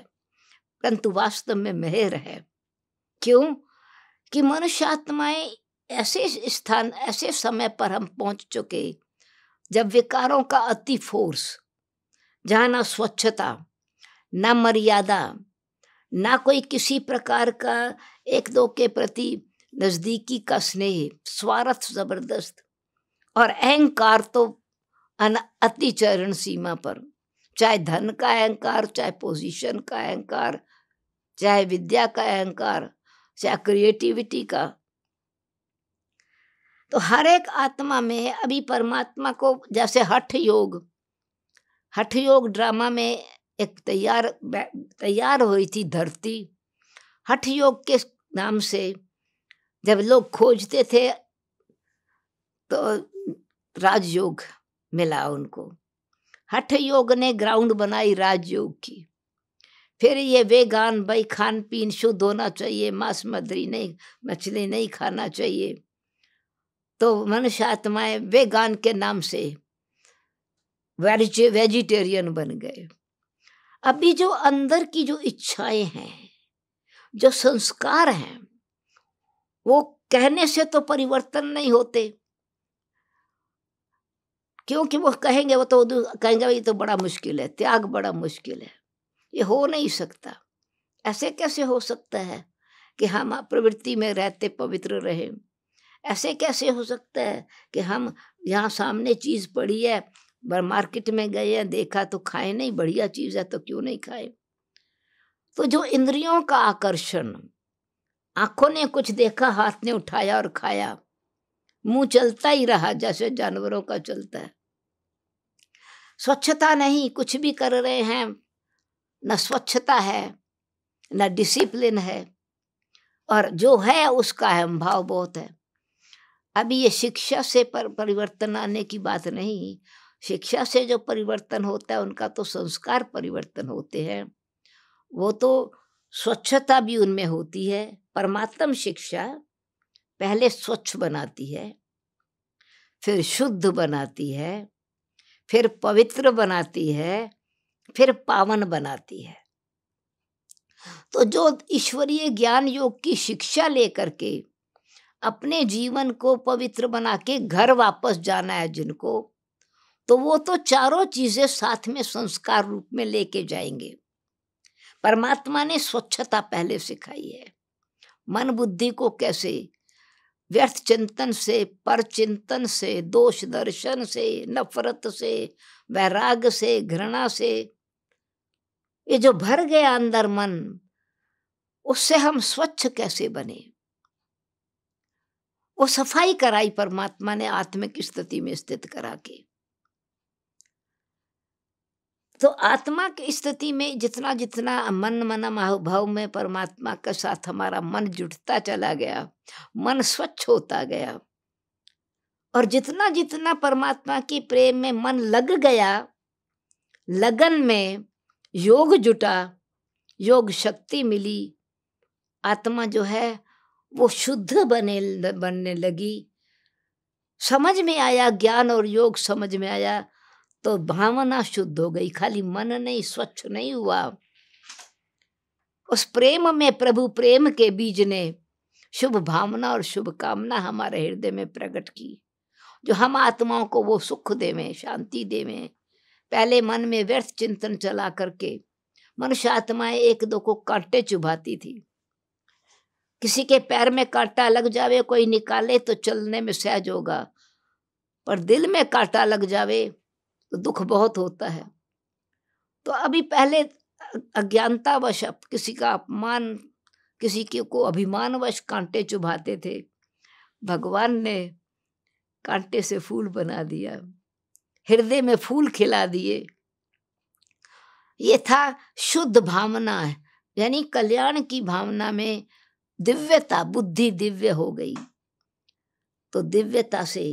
परंतु वास्तव में मेहर है क्यों कि मनुष्य आत्माएं ऐसे स्थान ऐसे समय पर हम पहुंच चुके जब विकारों का अति फोर्स जहाँ ना स्वच्छता ना मर्यादा ना कोई किसी प्रकार का एक दो के प्रति नज़दीकी का स्नेह स्वार्थ जबरदस्त और अहंकार तो अति चरण सीमा पर चाहे धन का अहंकार चाहे पोजीशन का अहंकार चाहे विद्या का अहंकार चाहे क्रिएटिविटी का तो हर एक आत्मा में अभी परमात्मा को जैसे हठ योग हठ योग ड्रामा में एक तैयार तैयार हुई थी धरती हठ योग के नाम से जब लोग खोजते थे तो राजयोग मिला उनको हठ योग ने ग्राउंड बनाई राजयोग की फिर ये वेगान भाई खान पीन शुद्ध होना चाहिए मांस मदरी नहीं मछली नहीं खाना चाहिए तो मनुष्य आत्माएं वेगान के नाम से वेजिटेरियन बन गए अभी जो अंदर की जो इच्छाएं हैं जो संस्कार हैं वो कहने से तो परिवर्तन नहीं होते क्योंकि वो कहेंगे वो तो कहेंगे ये तो बड़ा मुश्किल है त्याग बड़ा मुश्किल है ये हो नहीं सकता ऐसे कैसे हो सकता है कि हम प्रवृत्ति में रहते पवित्र रहें ऐसे कैसे हो सकता है कि हम यहाँ सामने चीज़ पड़ी है बर मार्केट में गए हैं देखा तो खाए नहीं बढ़िया चीज़ है तो क्यों नहीं खाए तो जो इंद्रियों का आकर्षण आंखों ने कुछ देखा हाथ ने उठाया और खाया मुंह चलता ही रहा जैसे जानवरों का चलता है स्वच्छता नहीं कुछ भी कर रहे हैं न स्वच्छता है न डिसिप्लिन है और जो है उसका अहम भाव बहुत है अभी ये शिक्षा से पर परिवर्तन आने की बात नहीं शिक्षा से जो परिवर्तन होता है उनका तो संस्कार परिवर्तन होते हैं वो तो स्वच्छता भी उनमें होती है परमात्म शिक्षा पहले स्वच्छ बनाती है फिर शुद्ध बनाती है फिर पवित्र बनाती है फिर पावन बनाती है तो जो ईश्वरीय ज्ञान योग की शिक्षा लेकर के अपने जीवन को पवित्र बना के घर वापस जाना है जिनको तो वो तो चारों चीजें साथ में संस्कार रूप में लेके जाएंगे परमात्मा ने स्वच्छता पहले सिखाई है मन बुद्धि को कैसे व्यर्थ चिंतन से पर चिंतन से दोष दर्शन से नफरत से वैराग से घृणा से ये जो भर गया अंदर मन उससे हम स्वच्छ कैसे बने वो सफाई कराई परमात्मा ने आत्मिक स्थिति में स्थित करा के तो आत्मा की स्थिति में जितना जितना मन मन महाभाव में परमात्मा के साथ हमारा मन जुटता चला गया मन स्वच्छ होता गया और जितना जितना परमात्मा के प्रेम में मन लग गया लगन में योग जुटा योग शक्ति मिली आत्मा जो है वो शुद्ध बने बनने लगी समझ में आया ज्ञान और योग समझ में आया तो भावना शुद्ध हो गई खाली मन नहीं स्वच्छ नहीं हुआ उस प्रेम में प्रभु प्रेम के बीज ने शुभ भावना और शुभ कामना हमारे हृदय में प्रकट की जो हम आत्माओं को वो सुख देवें शांति देवें पहले मन में व्यर्थ चिंतन चला करके मनुष्य आत्माएं एक दो को कांटे चुभाती थी किसी के पैर में कांटा लग जावे कोई निकाले तो चलने में सहज होगा पर दिल में कांटा लग जावे तो दुख बहुत होता है तो अभी पहले अज्ञानतावश किसी का अपमान किसी के को अभिमानवश कांटे चुभाते थे भगवान ने कांटे से फूल बना दिया हृदय में फूल खिला दिए ये था शुद्ध भावना यानी कल्याण की भावना में दिव्यता बुद्धि दिव्य हो गई तो दिव्यता से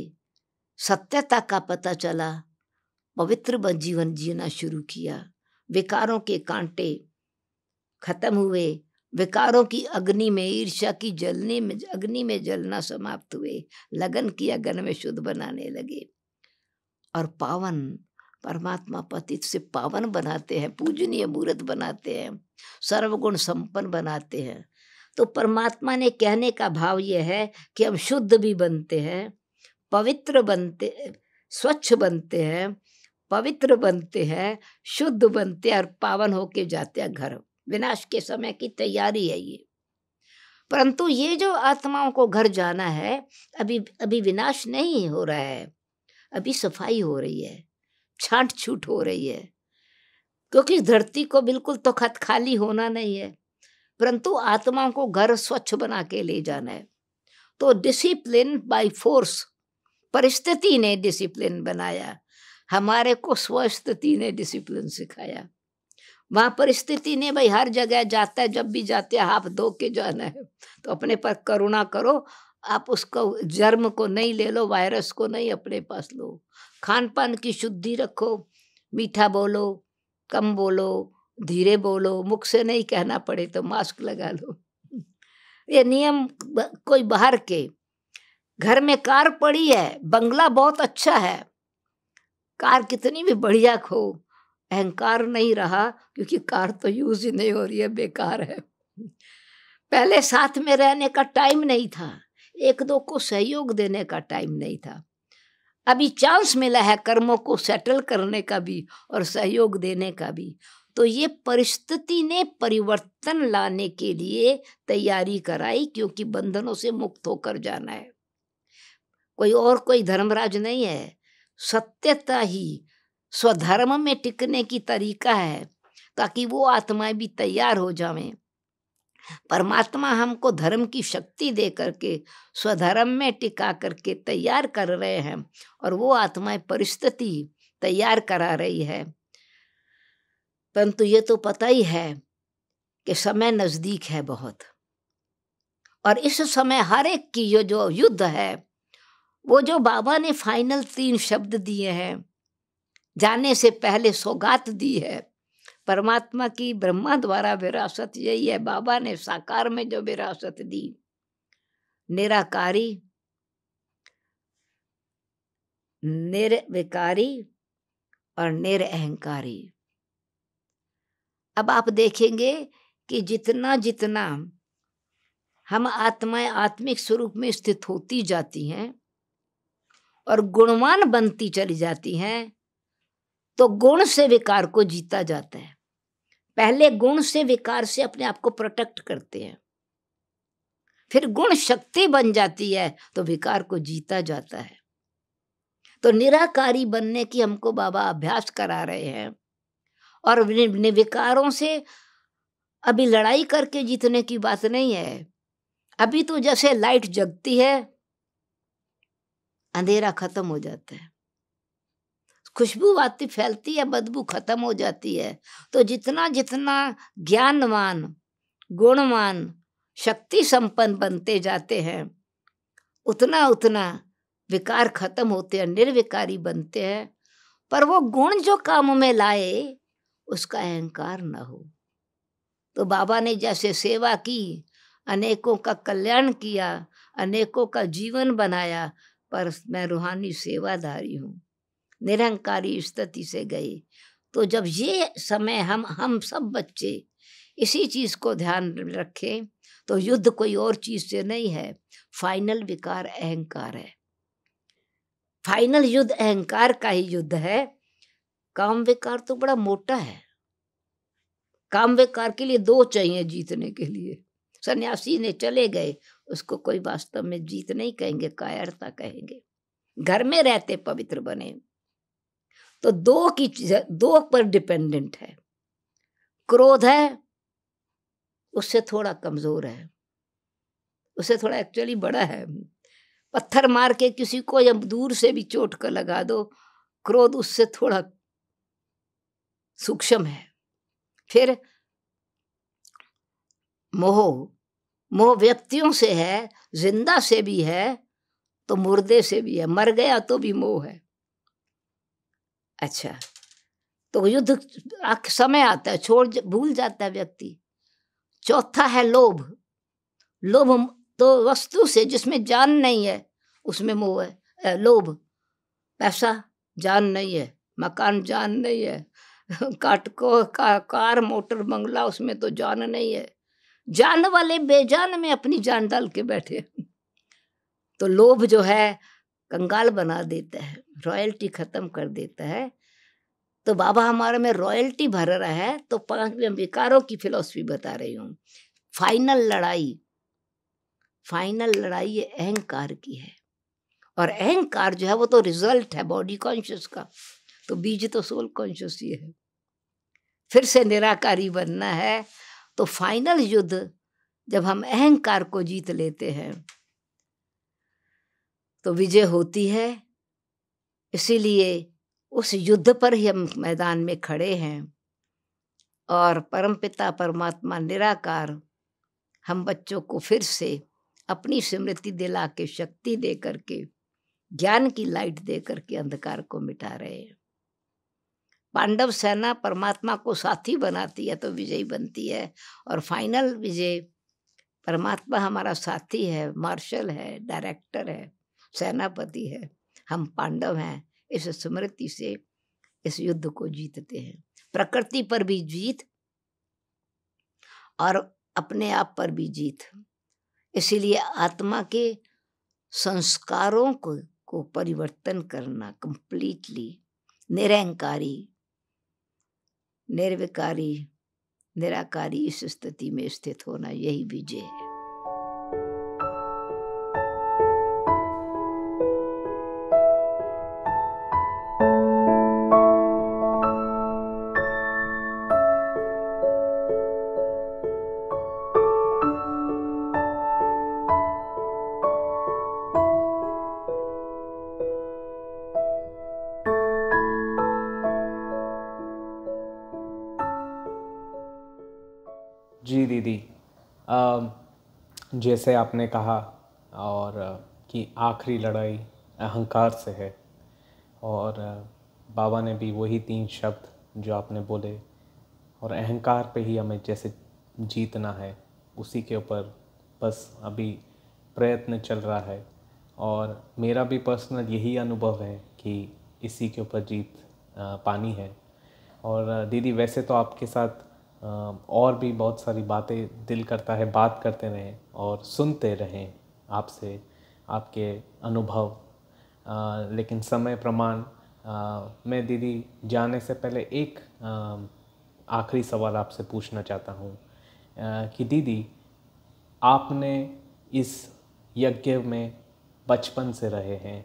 सत्यता का पता चला पवित्र जीवन जीना शुरू किया विकारों के कांटे खत्म हुए विकारों की अग्नि में ईर्ष्या की जलने में अग्नि में जलना समाप्त हुए लगन की अग्न में शुद्ध बनाने लगे और पावन परमात्मा पति से पावन बनाते हैं पूजनीय मूर्त बनाते हैं सर्वगुण संपन्न बनाते हैं तो परमात्मा ने कहने का भाव यह है कि हम शुद्ध भी बनते हैं पवित्र बनते स्वच्छ बनते हैं पवित्र बनते हैं शुद्ध बनते हैं और पावन होके जाते हैं घर विनाश के समय की तैयारी है ये परंतु ये जो आत्माओं को घर जाना है अभी अभी विनाश नहीं हो रहा है अभी सफाई हो रही है छांट छूट हो रही है क्योंकि धरती को बिल्कुल तो खत खाली होना नहीं है परंतु आत्मा को घर स्वच्छ बना के ले जाना है तो डिसिप्लिन बाय फोर्स परिस्थिति ने डिसिप्लिन बनाया हमारे को स्वस्थिति ने डिसिप्लिन सिखाया वहाँ परिस्थिति ने भाई हर जगह जाता है जब भी जाते हैं हाथ धो के जाना है तो अपने पर करुणा करो आप उसको जर्म को नहीं ले लो वायरस को नहीं अपने पास लो खान पान की शुद्धि रखो मीठा बोलो कम बोलो धीरे बोलो मुख से नहीं कहना पड़े तो मास्क लगा लो ये नियम कोई बाहर के घर में कार पड़ी है बंगला बहुत अच्छा है कार कितनी भी बढ़िया हो अहंकार नहीं रहा क्योंकि कार तो यूज ही नहीं हो रही है बेकार है पहले साथ में रहने का टाइम नहीं था एक दो को सहयोग देने का टाइम नहीं था अभी चांस मिला है कर्मों को सेटल करने का भी और सहयोग देने का भी तो ये परिस्थिति ने परिवर्तन लाने के लिए तैयारी कराई क्योंकि बंधनों से मुक्त होकर जाना है कोई और कोई धर्मराज नहीं है सत्यता ही स्वधर्म में टिकने की तरीका है ताकि वो आत्माएं भी तैयार हो जावें परमात्मा हमको धर्म की शक्ति दे करके स्वधर्म में टिका करके तैयार कर रहे हैं और वो आत्माएं परिस्थिति तैयार करा रही है परंतु ये तो पता ही है कि समय नज़दीक है बहुत और इस समय हर एक की ये जो युद्ध है वो जो बाबा ने फाइनल तीन शब्द दिए हैं जाने से पहले सौगात दी है परमात्मा की ब्रह्मा द्वारा विरासत यही है बाबा ने साकार में जो विरासत दी निराकारी निर्विकारी और निरअहकारी अब आप देखेंगे कि जितना जितना हम आत्माएं आत्मिक स्वरूप में स्थित होती जाती हैं और गुणवान बनती चली जाती हैं तो गुण से विकार को जीता जाता है पहले गुण से विकार से अपने आप को प्रोटेक्ट करते हैं फिर गुण शक्ति बन जाती है तो विकार को जीता जाता है तो निराकारी बनने की हमको बाबा अभ्यास करा रहे हैं और विकारों से अभी लड़ाई करके जीतने की बात नहीं है अभी तो जैसे लाइट जगती है अंधेरा खत्म हो जाता है खुशबू आती फैलती है बदबू खत्म हो जाती है तो जितना जितना ज्ञानवान गुणवान शक्ति संपन्न बनते जाते हैं उतना उतना विकार खत्म होते हैं निर्विकारी बनते हैं पर वो गुण जो काम में लाए उसका अहंकार न हो तो बाबा ने जैसे सेवा की अनेकों का कल्याण किया अनेकों का जीवन बनाया पर मैं रूहानी सेवाधारी हूँ निरंकारी स्थिति से गई तो जब ये समय हम हम सब बच्चे इसी चीज़ को ध्यान रखें तो युद्ध कोई और चीज़ से नहीं है फाइनल विकार अहंकार है फाइनल युद्ध अहंकार का ही युद्ध है काम विकार तो बड़ा मोटा है काम विकार के लिए दो चाहिए जीतने के लिए सन्यासी ने चले गए उसको कोई वास्तव में जीत नहीं कहेंगे कायरता कहेंगे घर में रहते पवित्र बने तो दो की चीज दो पर डिपेंडेंट है क्रोध है उससे थोड़ा कमजोर है उससे थोड़ा एक्चुअली बड़ा है पत्थर मार के किसी को या दूर से भी चोट कर लगा दो क्रोध उससे थोड़ा सूक्ष्म है फिर मोह मोह व्यक्तियों से है जिंदा से भी है तो मुर्दे से भी है मर गया तो भी मोह है अच्छा तो युद्ध समय आता है छोड़ भूल जाता है व्यक्ति चौथा है लोभ लोभ तो वस्तु से जिसमें जान नहीं है उसमें मोह है लोभ पैसा जान नहीं है मकान जान नहीं है काटको का, कार मोटर बंगला उसमें तो जान नहीं है जान वाले बेजान में अपनी जान डाल के बैठे तो लोभ जो है कंगाल बना देता है रॉयल्टी खत्म कर देता है तो बाबा हमारे में रॉयल्टी भर रहा है तो पांच विकारों की फिलॉसफी बता रही हूँ फाइनल लड़ाई फाइनल लड़ाई ये अहंकार की है और अहंकार जो है वो तो रिजल्ट है बॉडी कॉन्शियस का तो बीज तो सोल कॉन्शियस ही है फिर से निराकारी बनना है तो फाइनल युद्ध जब हम अहंकार को जीत लेते हैं तो विजय होती है इसीलिए उस युद्ध पर ही हम मैदान में खड़े हैं और परमपिता परमात्मा निराकार हम बच्चों को फिर से अपनी स्मृति दिला के शक्ति दे करके ज्ञान की लाइट दे करके अंधकार को मिटा रहे हैं पांडव सेना परमात्मा को साथी बनाती है तो विजयी बनती है और फाइनल विजय परमात्मा हमारा साथी है मार्शल है डायरेक्टर है सेनापति है हम पांडव हैं इस स्मृति से इस युद्ध को जीतते हैं प्रकृति पर भी जीत और अपने आप पर भी जीत इसीलिए आत्मा के संस्कारों को को परिवर्तन करना कंप्लीटली निरहंकारी निर्विकारी निराकारी इस स्थिति में स्थित होना यही विजय है जैसे आपने कहा और कि आखिरी लड़ाई अहंकार से है और बाबा ने भी वही तीन शब्द जो आपने बोले और अहंकार पे ही हमें जैसे जीतना है उसी के ऊपर बस अभी प्रयत्न चल रहा है और मेरा भी पर्सनल यही अनुभव है कि इसी के ऊपर जीत पानी है और दीदी वैसे तो आपके साथ और भी बहुत सारी बातें दिल करता है बात करते रहें और सुनते रहें आपसे आपके अनुभव लेकिन समय प्रमाण मैं दीदी जाने से पहले एक आखिरी सवाल आपसे पूछना चाहता हूँ कि दीदी आपने इस यज्ञ में बचपन से रहे हैं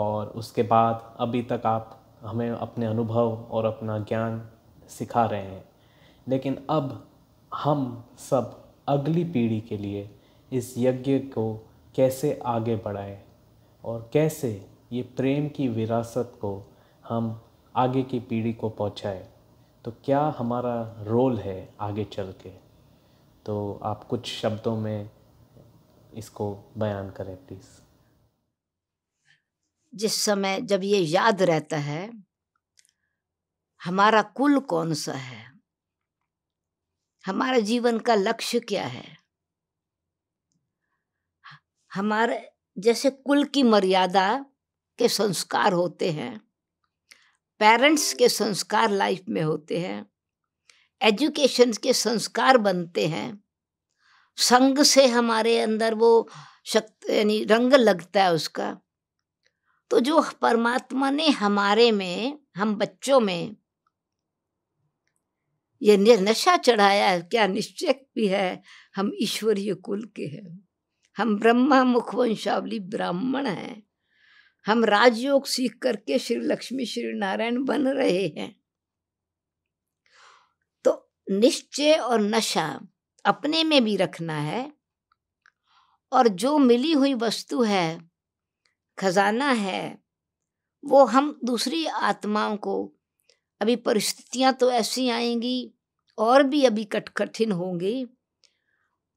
और उसके बाद अभी तक आप हमें अपने अनुभव और अपना ज्ञान सिखा रहे हैं लेकिन अब हम सब अगली पीढ़ी के लिए इस यज्ञ को कैसे आगे बढ़ाएं और कैसे ये प्रेम की विरासत को हम आगे की पीढ़ी को पहुंचाएं तो क्या हमारा रोल है आगे चल के तो आप कुछ शब्दों में इसको बयान करें प्लीज़ जिस समय जब ये याद रहता है हमारा कुल कौन सा है हमारे जीवन का लक्ष्य क्या है हमारे जैसे कुल की मर्यादा के संस्कार होते हैं पेरेंट्स के संस्कार लाइफ में होते हैं एजुकेशन के संस्कार बनते हैं संग से हमारे अंदर वो शक्ति यानी रंग लगता है उसका तो जो परमात्मा ने हमारे में हम बच्चों में ये नशा चढ़ाया है क्या निश्चय भी है हम ईश्वरीय कुल के हैं हम ब्रह्मा मुख वंशावली ब्राह्मण हैं हम राजयोग सीख करके श्री लक्ष्मी श्री नारायण बन रहे हैं तो निश्चय और नशा अपने में भी रखना है और जो मिली हुई वस्तु है खजाना है वो हम दूसरी आत्माओं को अभी परिस्थितियाँ तो ऐसी आएंगी और भी अभी कट कठिन होंगे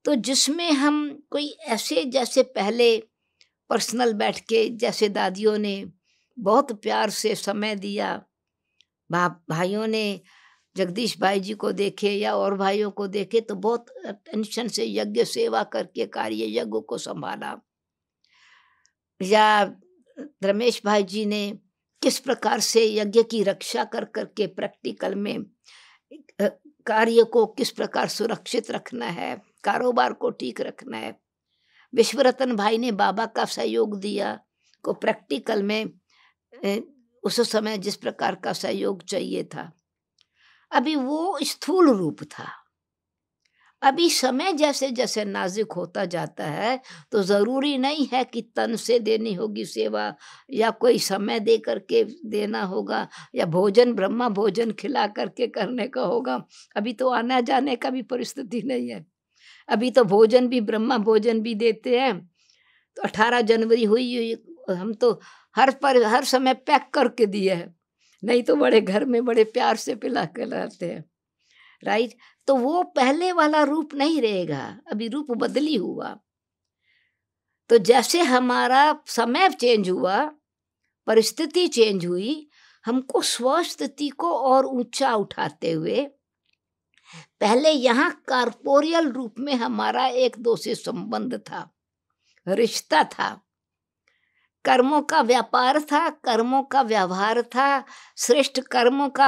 तो जिसमें हम कोई ऐसे जैसे पहले पर्सनल बैठ के जैसे दादियों ने बहुत प्यार से समय दिया भा भाइयों ने जगदीश भाई जी को देखे या और भाइयों को देखे तो बहुत टेंशन से यज्ञ सेवा करके कार्य यज्ञ को संभाला या रमेश भाई जी ने किस प्रकार से यज्ञ की रक्षा कर करके प्रैक्टिकल में कार्य को किस प्रकार सुरक्षित रखना है कारोबार को ठीक रखना है विश्व रतन भाई ने बाबा का सहयोग दिया को प्रैक्टिकल में उस समय जिस प्रकार का सहयोग चाहिए था अभी वो स्थूल रूप था अभी समय जैसे जैसे नाजुक होता जाता है तो ज़रूरी नहीं है कि तन से देनी होगी सेवा या कोई समय दे करके देना होगा या भोजन ब्रह्मा भोजन खिला करके करने का होगा अभी तो आने जाने का भी परिस्थिति नहीं है अभी तो भोजन भी ब्रह्मा भोजन भी देते हैं तो अठारह जनवरी हुई हम तो हर पर हर समय पैक करके दिए है नहीं तो बड़े घर में बड़े प्यार से पिला कर रहते हैं राइट तो वो पहले वाला रूप नहीं रहेगा अभी रूप बदली हुआ तो जैसे हमारा समय चेंज हुआ परिस्थिति चेंज हुई हमको स्वस्थिति को और ऊंचा उठाते हुए पहले यहाँ कार्पोरियल रूप में हमारा एक दो से संबंध था रिश्ता था कर्मों का व्यापार था कर्मों का व्यवहार था श्रेष्ठ कर्मों का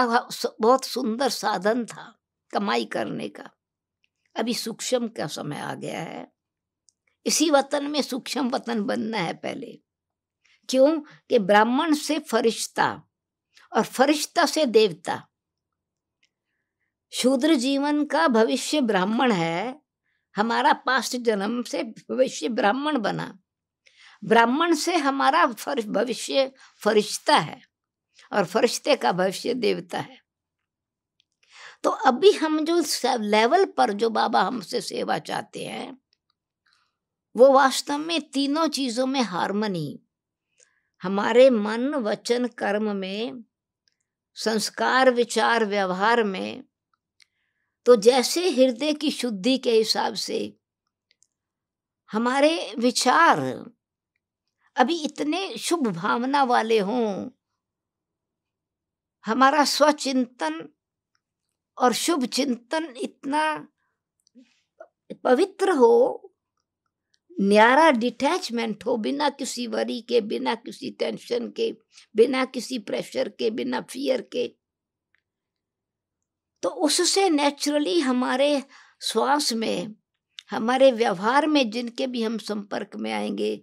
बहुत सुंदर साधन था कमाई करने का अभी सूक्ष्म का समय आ गया है इसी वतन में सूक्ष्म वतन बनना है पहले क्यों कि ब्राह्मण से फरिश्ता और फरिश्ता से देवता शूद्र जीवन का भविष्य ब्राह्मण है हमारा पास्ट जन्म से भविष्य ब्राह्मण बना ब्राह्मण से हमारा भविष्य फरिश्ता है और फरिश्ते का भविष्य देवता है तो अभी हम जो लेवल पर जो बाबा हमसे सेवा चाहते हैं वो वास्तव में तीनों चीज़ों में हारमनी हमारे मन वचन कर्म में संस्कार विचार व्यवहार में तो जैसे हृदय की शुद्धि के हिसाब से हमारे विचार अभी इतने शुभ भावना वाले हों हमारा स्वचिंतन और शुभ चिंतन इतना पवित्र हो न्यारा डिटैचमेंट हो बिना किसी वरी के बिना किसी टेंशन के बिना किसी प्रेशर के बिना फियर के तो उससे नेचुरली हमारे श्वास में हमारे व्यवहार में जिनके भी हम संपर्क में आएंगे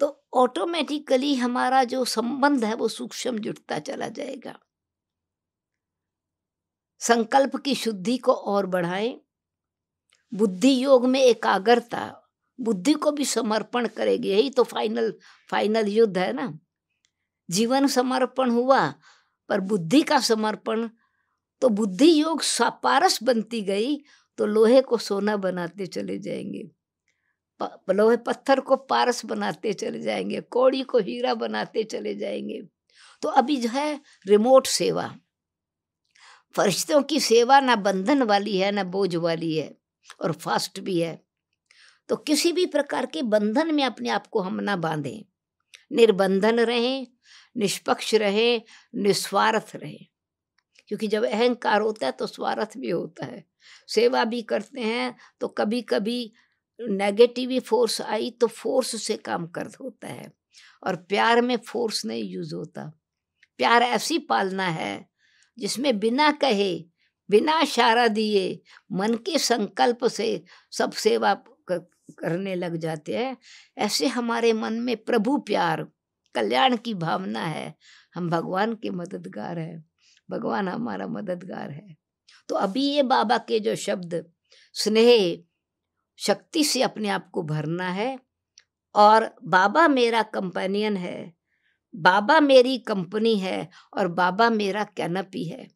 तो ऑटोमेटिकली हमारा जो संबंध है वो सूक्ष्म जुटता चला जाएगा संकल्प की शुद्धि को और बढ़ाएं बुद्धि योग में एकाग्रता बुद्धि को भी समर्पण करेगी यही तो फाइनल फाइनल युद्ध है ना जीवन समर्पण हुआ पर बुद्धि का समर्पण तो बुद्धि योग सापारस बनती गई तो लोहे को सोना बनाते चले जाएंगे प, लोहे पत्थर को पारस बनाते चले जाएंगे कौड़ी को हीरा बनाते चले जाएंगे तो अभी जो है रिमोट सेवा फरिश्तों की सेवा ना बंधन वाली है ना बोझ वाली है और फास्ट भी है तो किसी भी प्रकार के बंधन में अपने आप को हम ना बांधें निर्बंधन रहें निष्पक्ष रहें निस्वार्थ रहें क्योंकि जब अहंकार होता है तो स्वार्थ भी होता है सेवा भी करते हैं तो कभी कभी नेगेटिव फोर्स आई तो फोर्स से काम कर होता है और प्यार में फोर्स नहीं यूज होता प्यार ऐसी पालना है जिसमें बिना कहे बिना इशारा दिए मन के संकल्प से सब सेवा करने लग जाते हैं ऐसे हमारे मन में प्रभु प्यार कल्याण की भावना है हम भगवान के मददगार हैं भगवान हमारा मददगार है तो अभी ये बाबा के जो शब्द स्नेह शक्ति से अपने आप को भरना है और बाबा मेरा कंपेनियन है बाबा मेरी कंपनी है और बाबा मेरा कैनपी है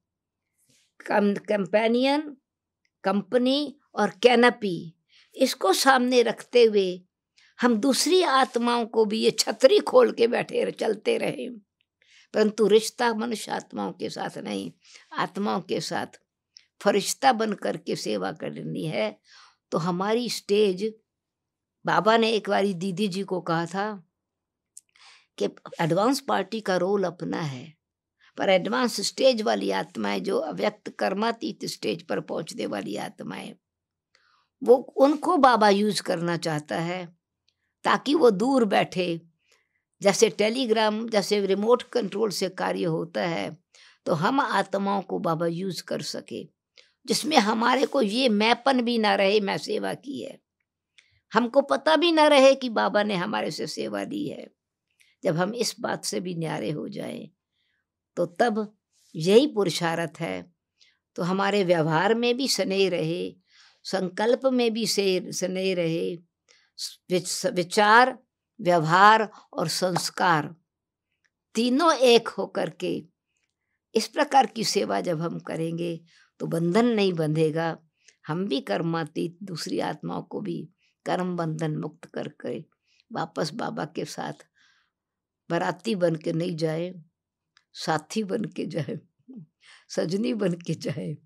कंपेनियन कंपनी और कैनपी इसको सामने रखते हुए हम दूसरी आत्माओं को भी ये छतरी खोल के बैठे चलते रहे परंतु रिश्ता मनुष्य आत्माओं के साथ नहीं आत्माओं के साथ फरिश्ता बन करके सेवा करनी है तो हमारी स्टेज बाबा ने एक बारी दीदी जी को कहा था कि एडवांस पार्टी का रोल अपना है पर एडवांस स्टेज वाली आत्माएं जो अव्यक्त कर्मातीत स्टेज पर पहुंचने वाली आत्माएं वो उनको बाबा यूज करना चाहता है ताकि वो दूर बैठे जैसे टेलीग्राम जैसे रिमोट कंट्रोल से कार्य होता है तो हम आत्माओं को बाबा यूज कर सके जिसमें हमारे को ये मैपन भी ना रहे मैं सेवा की है हमको पता भी ना रहे कि बाबा ने हमारे से सेवा दी है जब हम इस बात से भी न्यारे हो जाएं तो तब यही पुरुषार्थ है तो हमारे व्यवहार में भी स्नेह रहे संकल्प में भी से स्नेह रहे विचार व्यवहार और संस्कार तीनों एक होकर के इस प्रकार की सेवा जब हम करेंगे तो बंधन नहीं बंधेगा हम भी कर्मातीत दूसरी आत्माओं को भी कर्म बंधन मुक्त करके वापस बाबा के साथ बराती बन के नहीं जाए साथी बन के जाए सजनी बन के जाए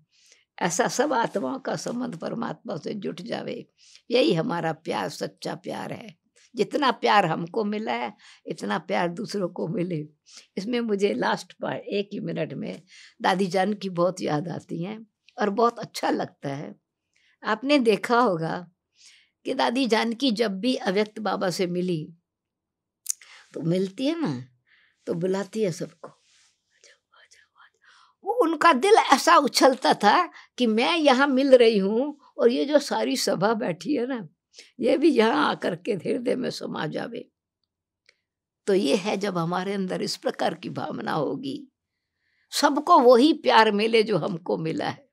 ऐसा सब आत्माओं का संबंध परमात्मा से जुट जावे यही हमारा प्यार सच्चा प्यार है जितना प्यार हमको मिला है इतना प्यार दूसरों को मिले इसमें मुझे लास्ट पार्ट एक ही मिनट में दादी जान की बहुत याद आती हैं और बहुत अच्छा लगता है आपने देखा होगा कि दादी जानकी जब भी अव्यक्त बाबा से मिली तो मिलती है ना तो बुलाती है सबको वो उनका दिल ऐसा उछलता था कि मैं यहाँ मिल रही हूँ और ये जो सारी सभा बैठी है ना ये भी यहाँ आकर के हृदय में समा जावे तो ये है जब हमारे अंदर इस प्रकार की भावना होगी सबको वही प्यार मिले जो हमको मिला है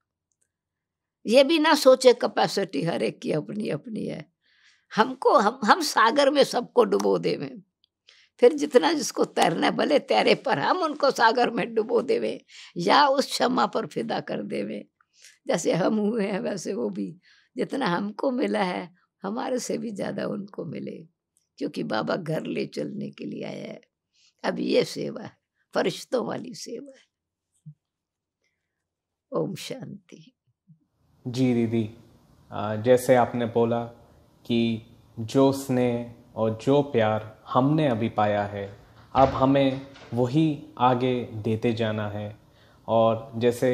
ये भी ना सोचे कैपेसिटी हर एक की अपनी अपनी है हमको हम हम सागर में सबको डुबो देवे फिर जितना जिसको तैरना भले तैरे पर हम उनको सागर में डुबो देवे या उस क्षमा पर फिदा कर देवे जैसे हम हुए हैं वैसे वो भी जितना हमको मिला है हमारे से भी ज़्यादा उनको मिले क्योंकि बाबा घर ले चलने के लिए आया है अब ये सेवा है फरिश्तों वाली सेवा है ओम शांति जी दीदी जैसे आपने बोला कि जो स्नेह और जो प्यार हमने अभी पाया है अब हमें वही आगे देते जाना है और जैसे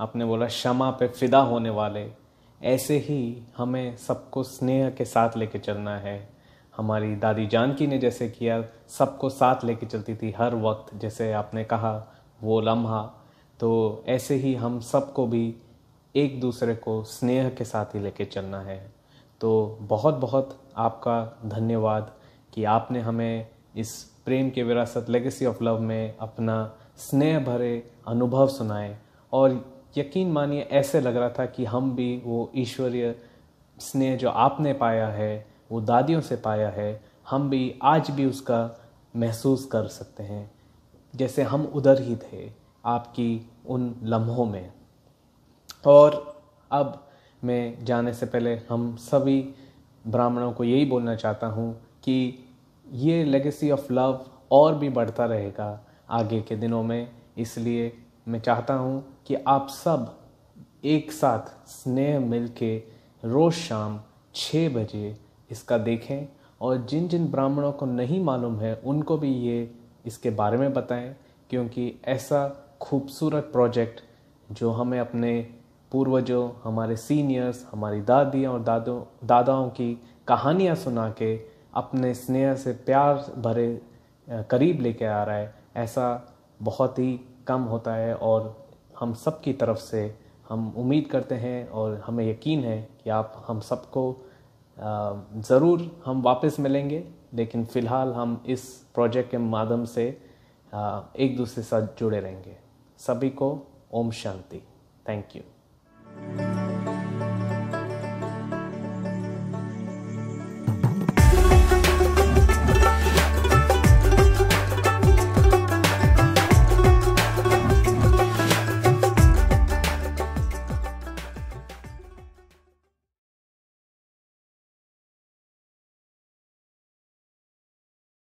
आपने बोला क्षमा पे फिदा होने वाले ऐसे ही हमें सबको स्नेह के साथ लेके चलना है हमारी दादी जानकी ने जैसे किया सबको साथ लेके चलती थी हर वक्त जैसे आपने कहा वो लम्हा तो ऐसे ही हम सबको भी एक दूसरे को स्नेह के साथ ही लेके चलना है तो बहुत बहुत आपका धन्यवाद कि आपने हमें इस प्रेम के विरासत लेगेसी ऑफ लव में अपना स्नेह भरे अनुभव सुनाए और यकीन मानिए ऐसे लग रहा था कि हम भी वो ईश्वरीय स्नेह जो आपने पाया है वो दादियों से पाया है हम भी आज भी उसका महसूस कर सकते हैं जैसे हम उधर ही थे आपकी उन लम्हों में और अब में जाने से पहले हम सभी ब्राह्मणों को यही बोलना चाहता हूँ कि ये लेगेसी ऑफ लव और भी बढ़ता रहेगा आगे के दिनों में इसलिए मैं चाहता हूँ कि आप सब एक साथ स्नेह मिल के रोज़ शाम छः बजे इसका देखें और जिन जिन ब्राह्मणों को नहीं मालूम है उनको भी ये इसके बारे में बताएं क्योंकि ऐसा खूबसूरत प्रोजेक्ट जो हमें अपने पूर्वजों हमारे सीनियर्स हमारी दादी और दादों दादाओं की कहानियाँ सुना के अपने स्नेह से प्यार भरे करीब लेके आ रहा है ऐसा बहुत ही कम होता है और हम सब की तरफ से हम उम्मीद करते हैं और हमें यकीन है कि आप हम सबको ज़रूर हम वापस मिलेंगे लेकिन फ़िलहाल हम इस प्रोजेक्ट के माध्यम से एक दूसरे साथ जुड़े रहेंगे सभी को Om Shanti thank you Thank you.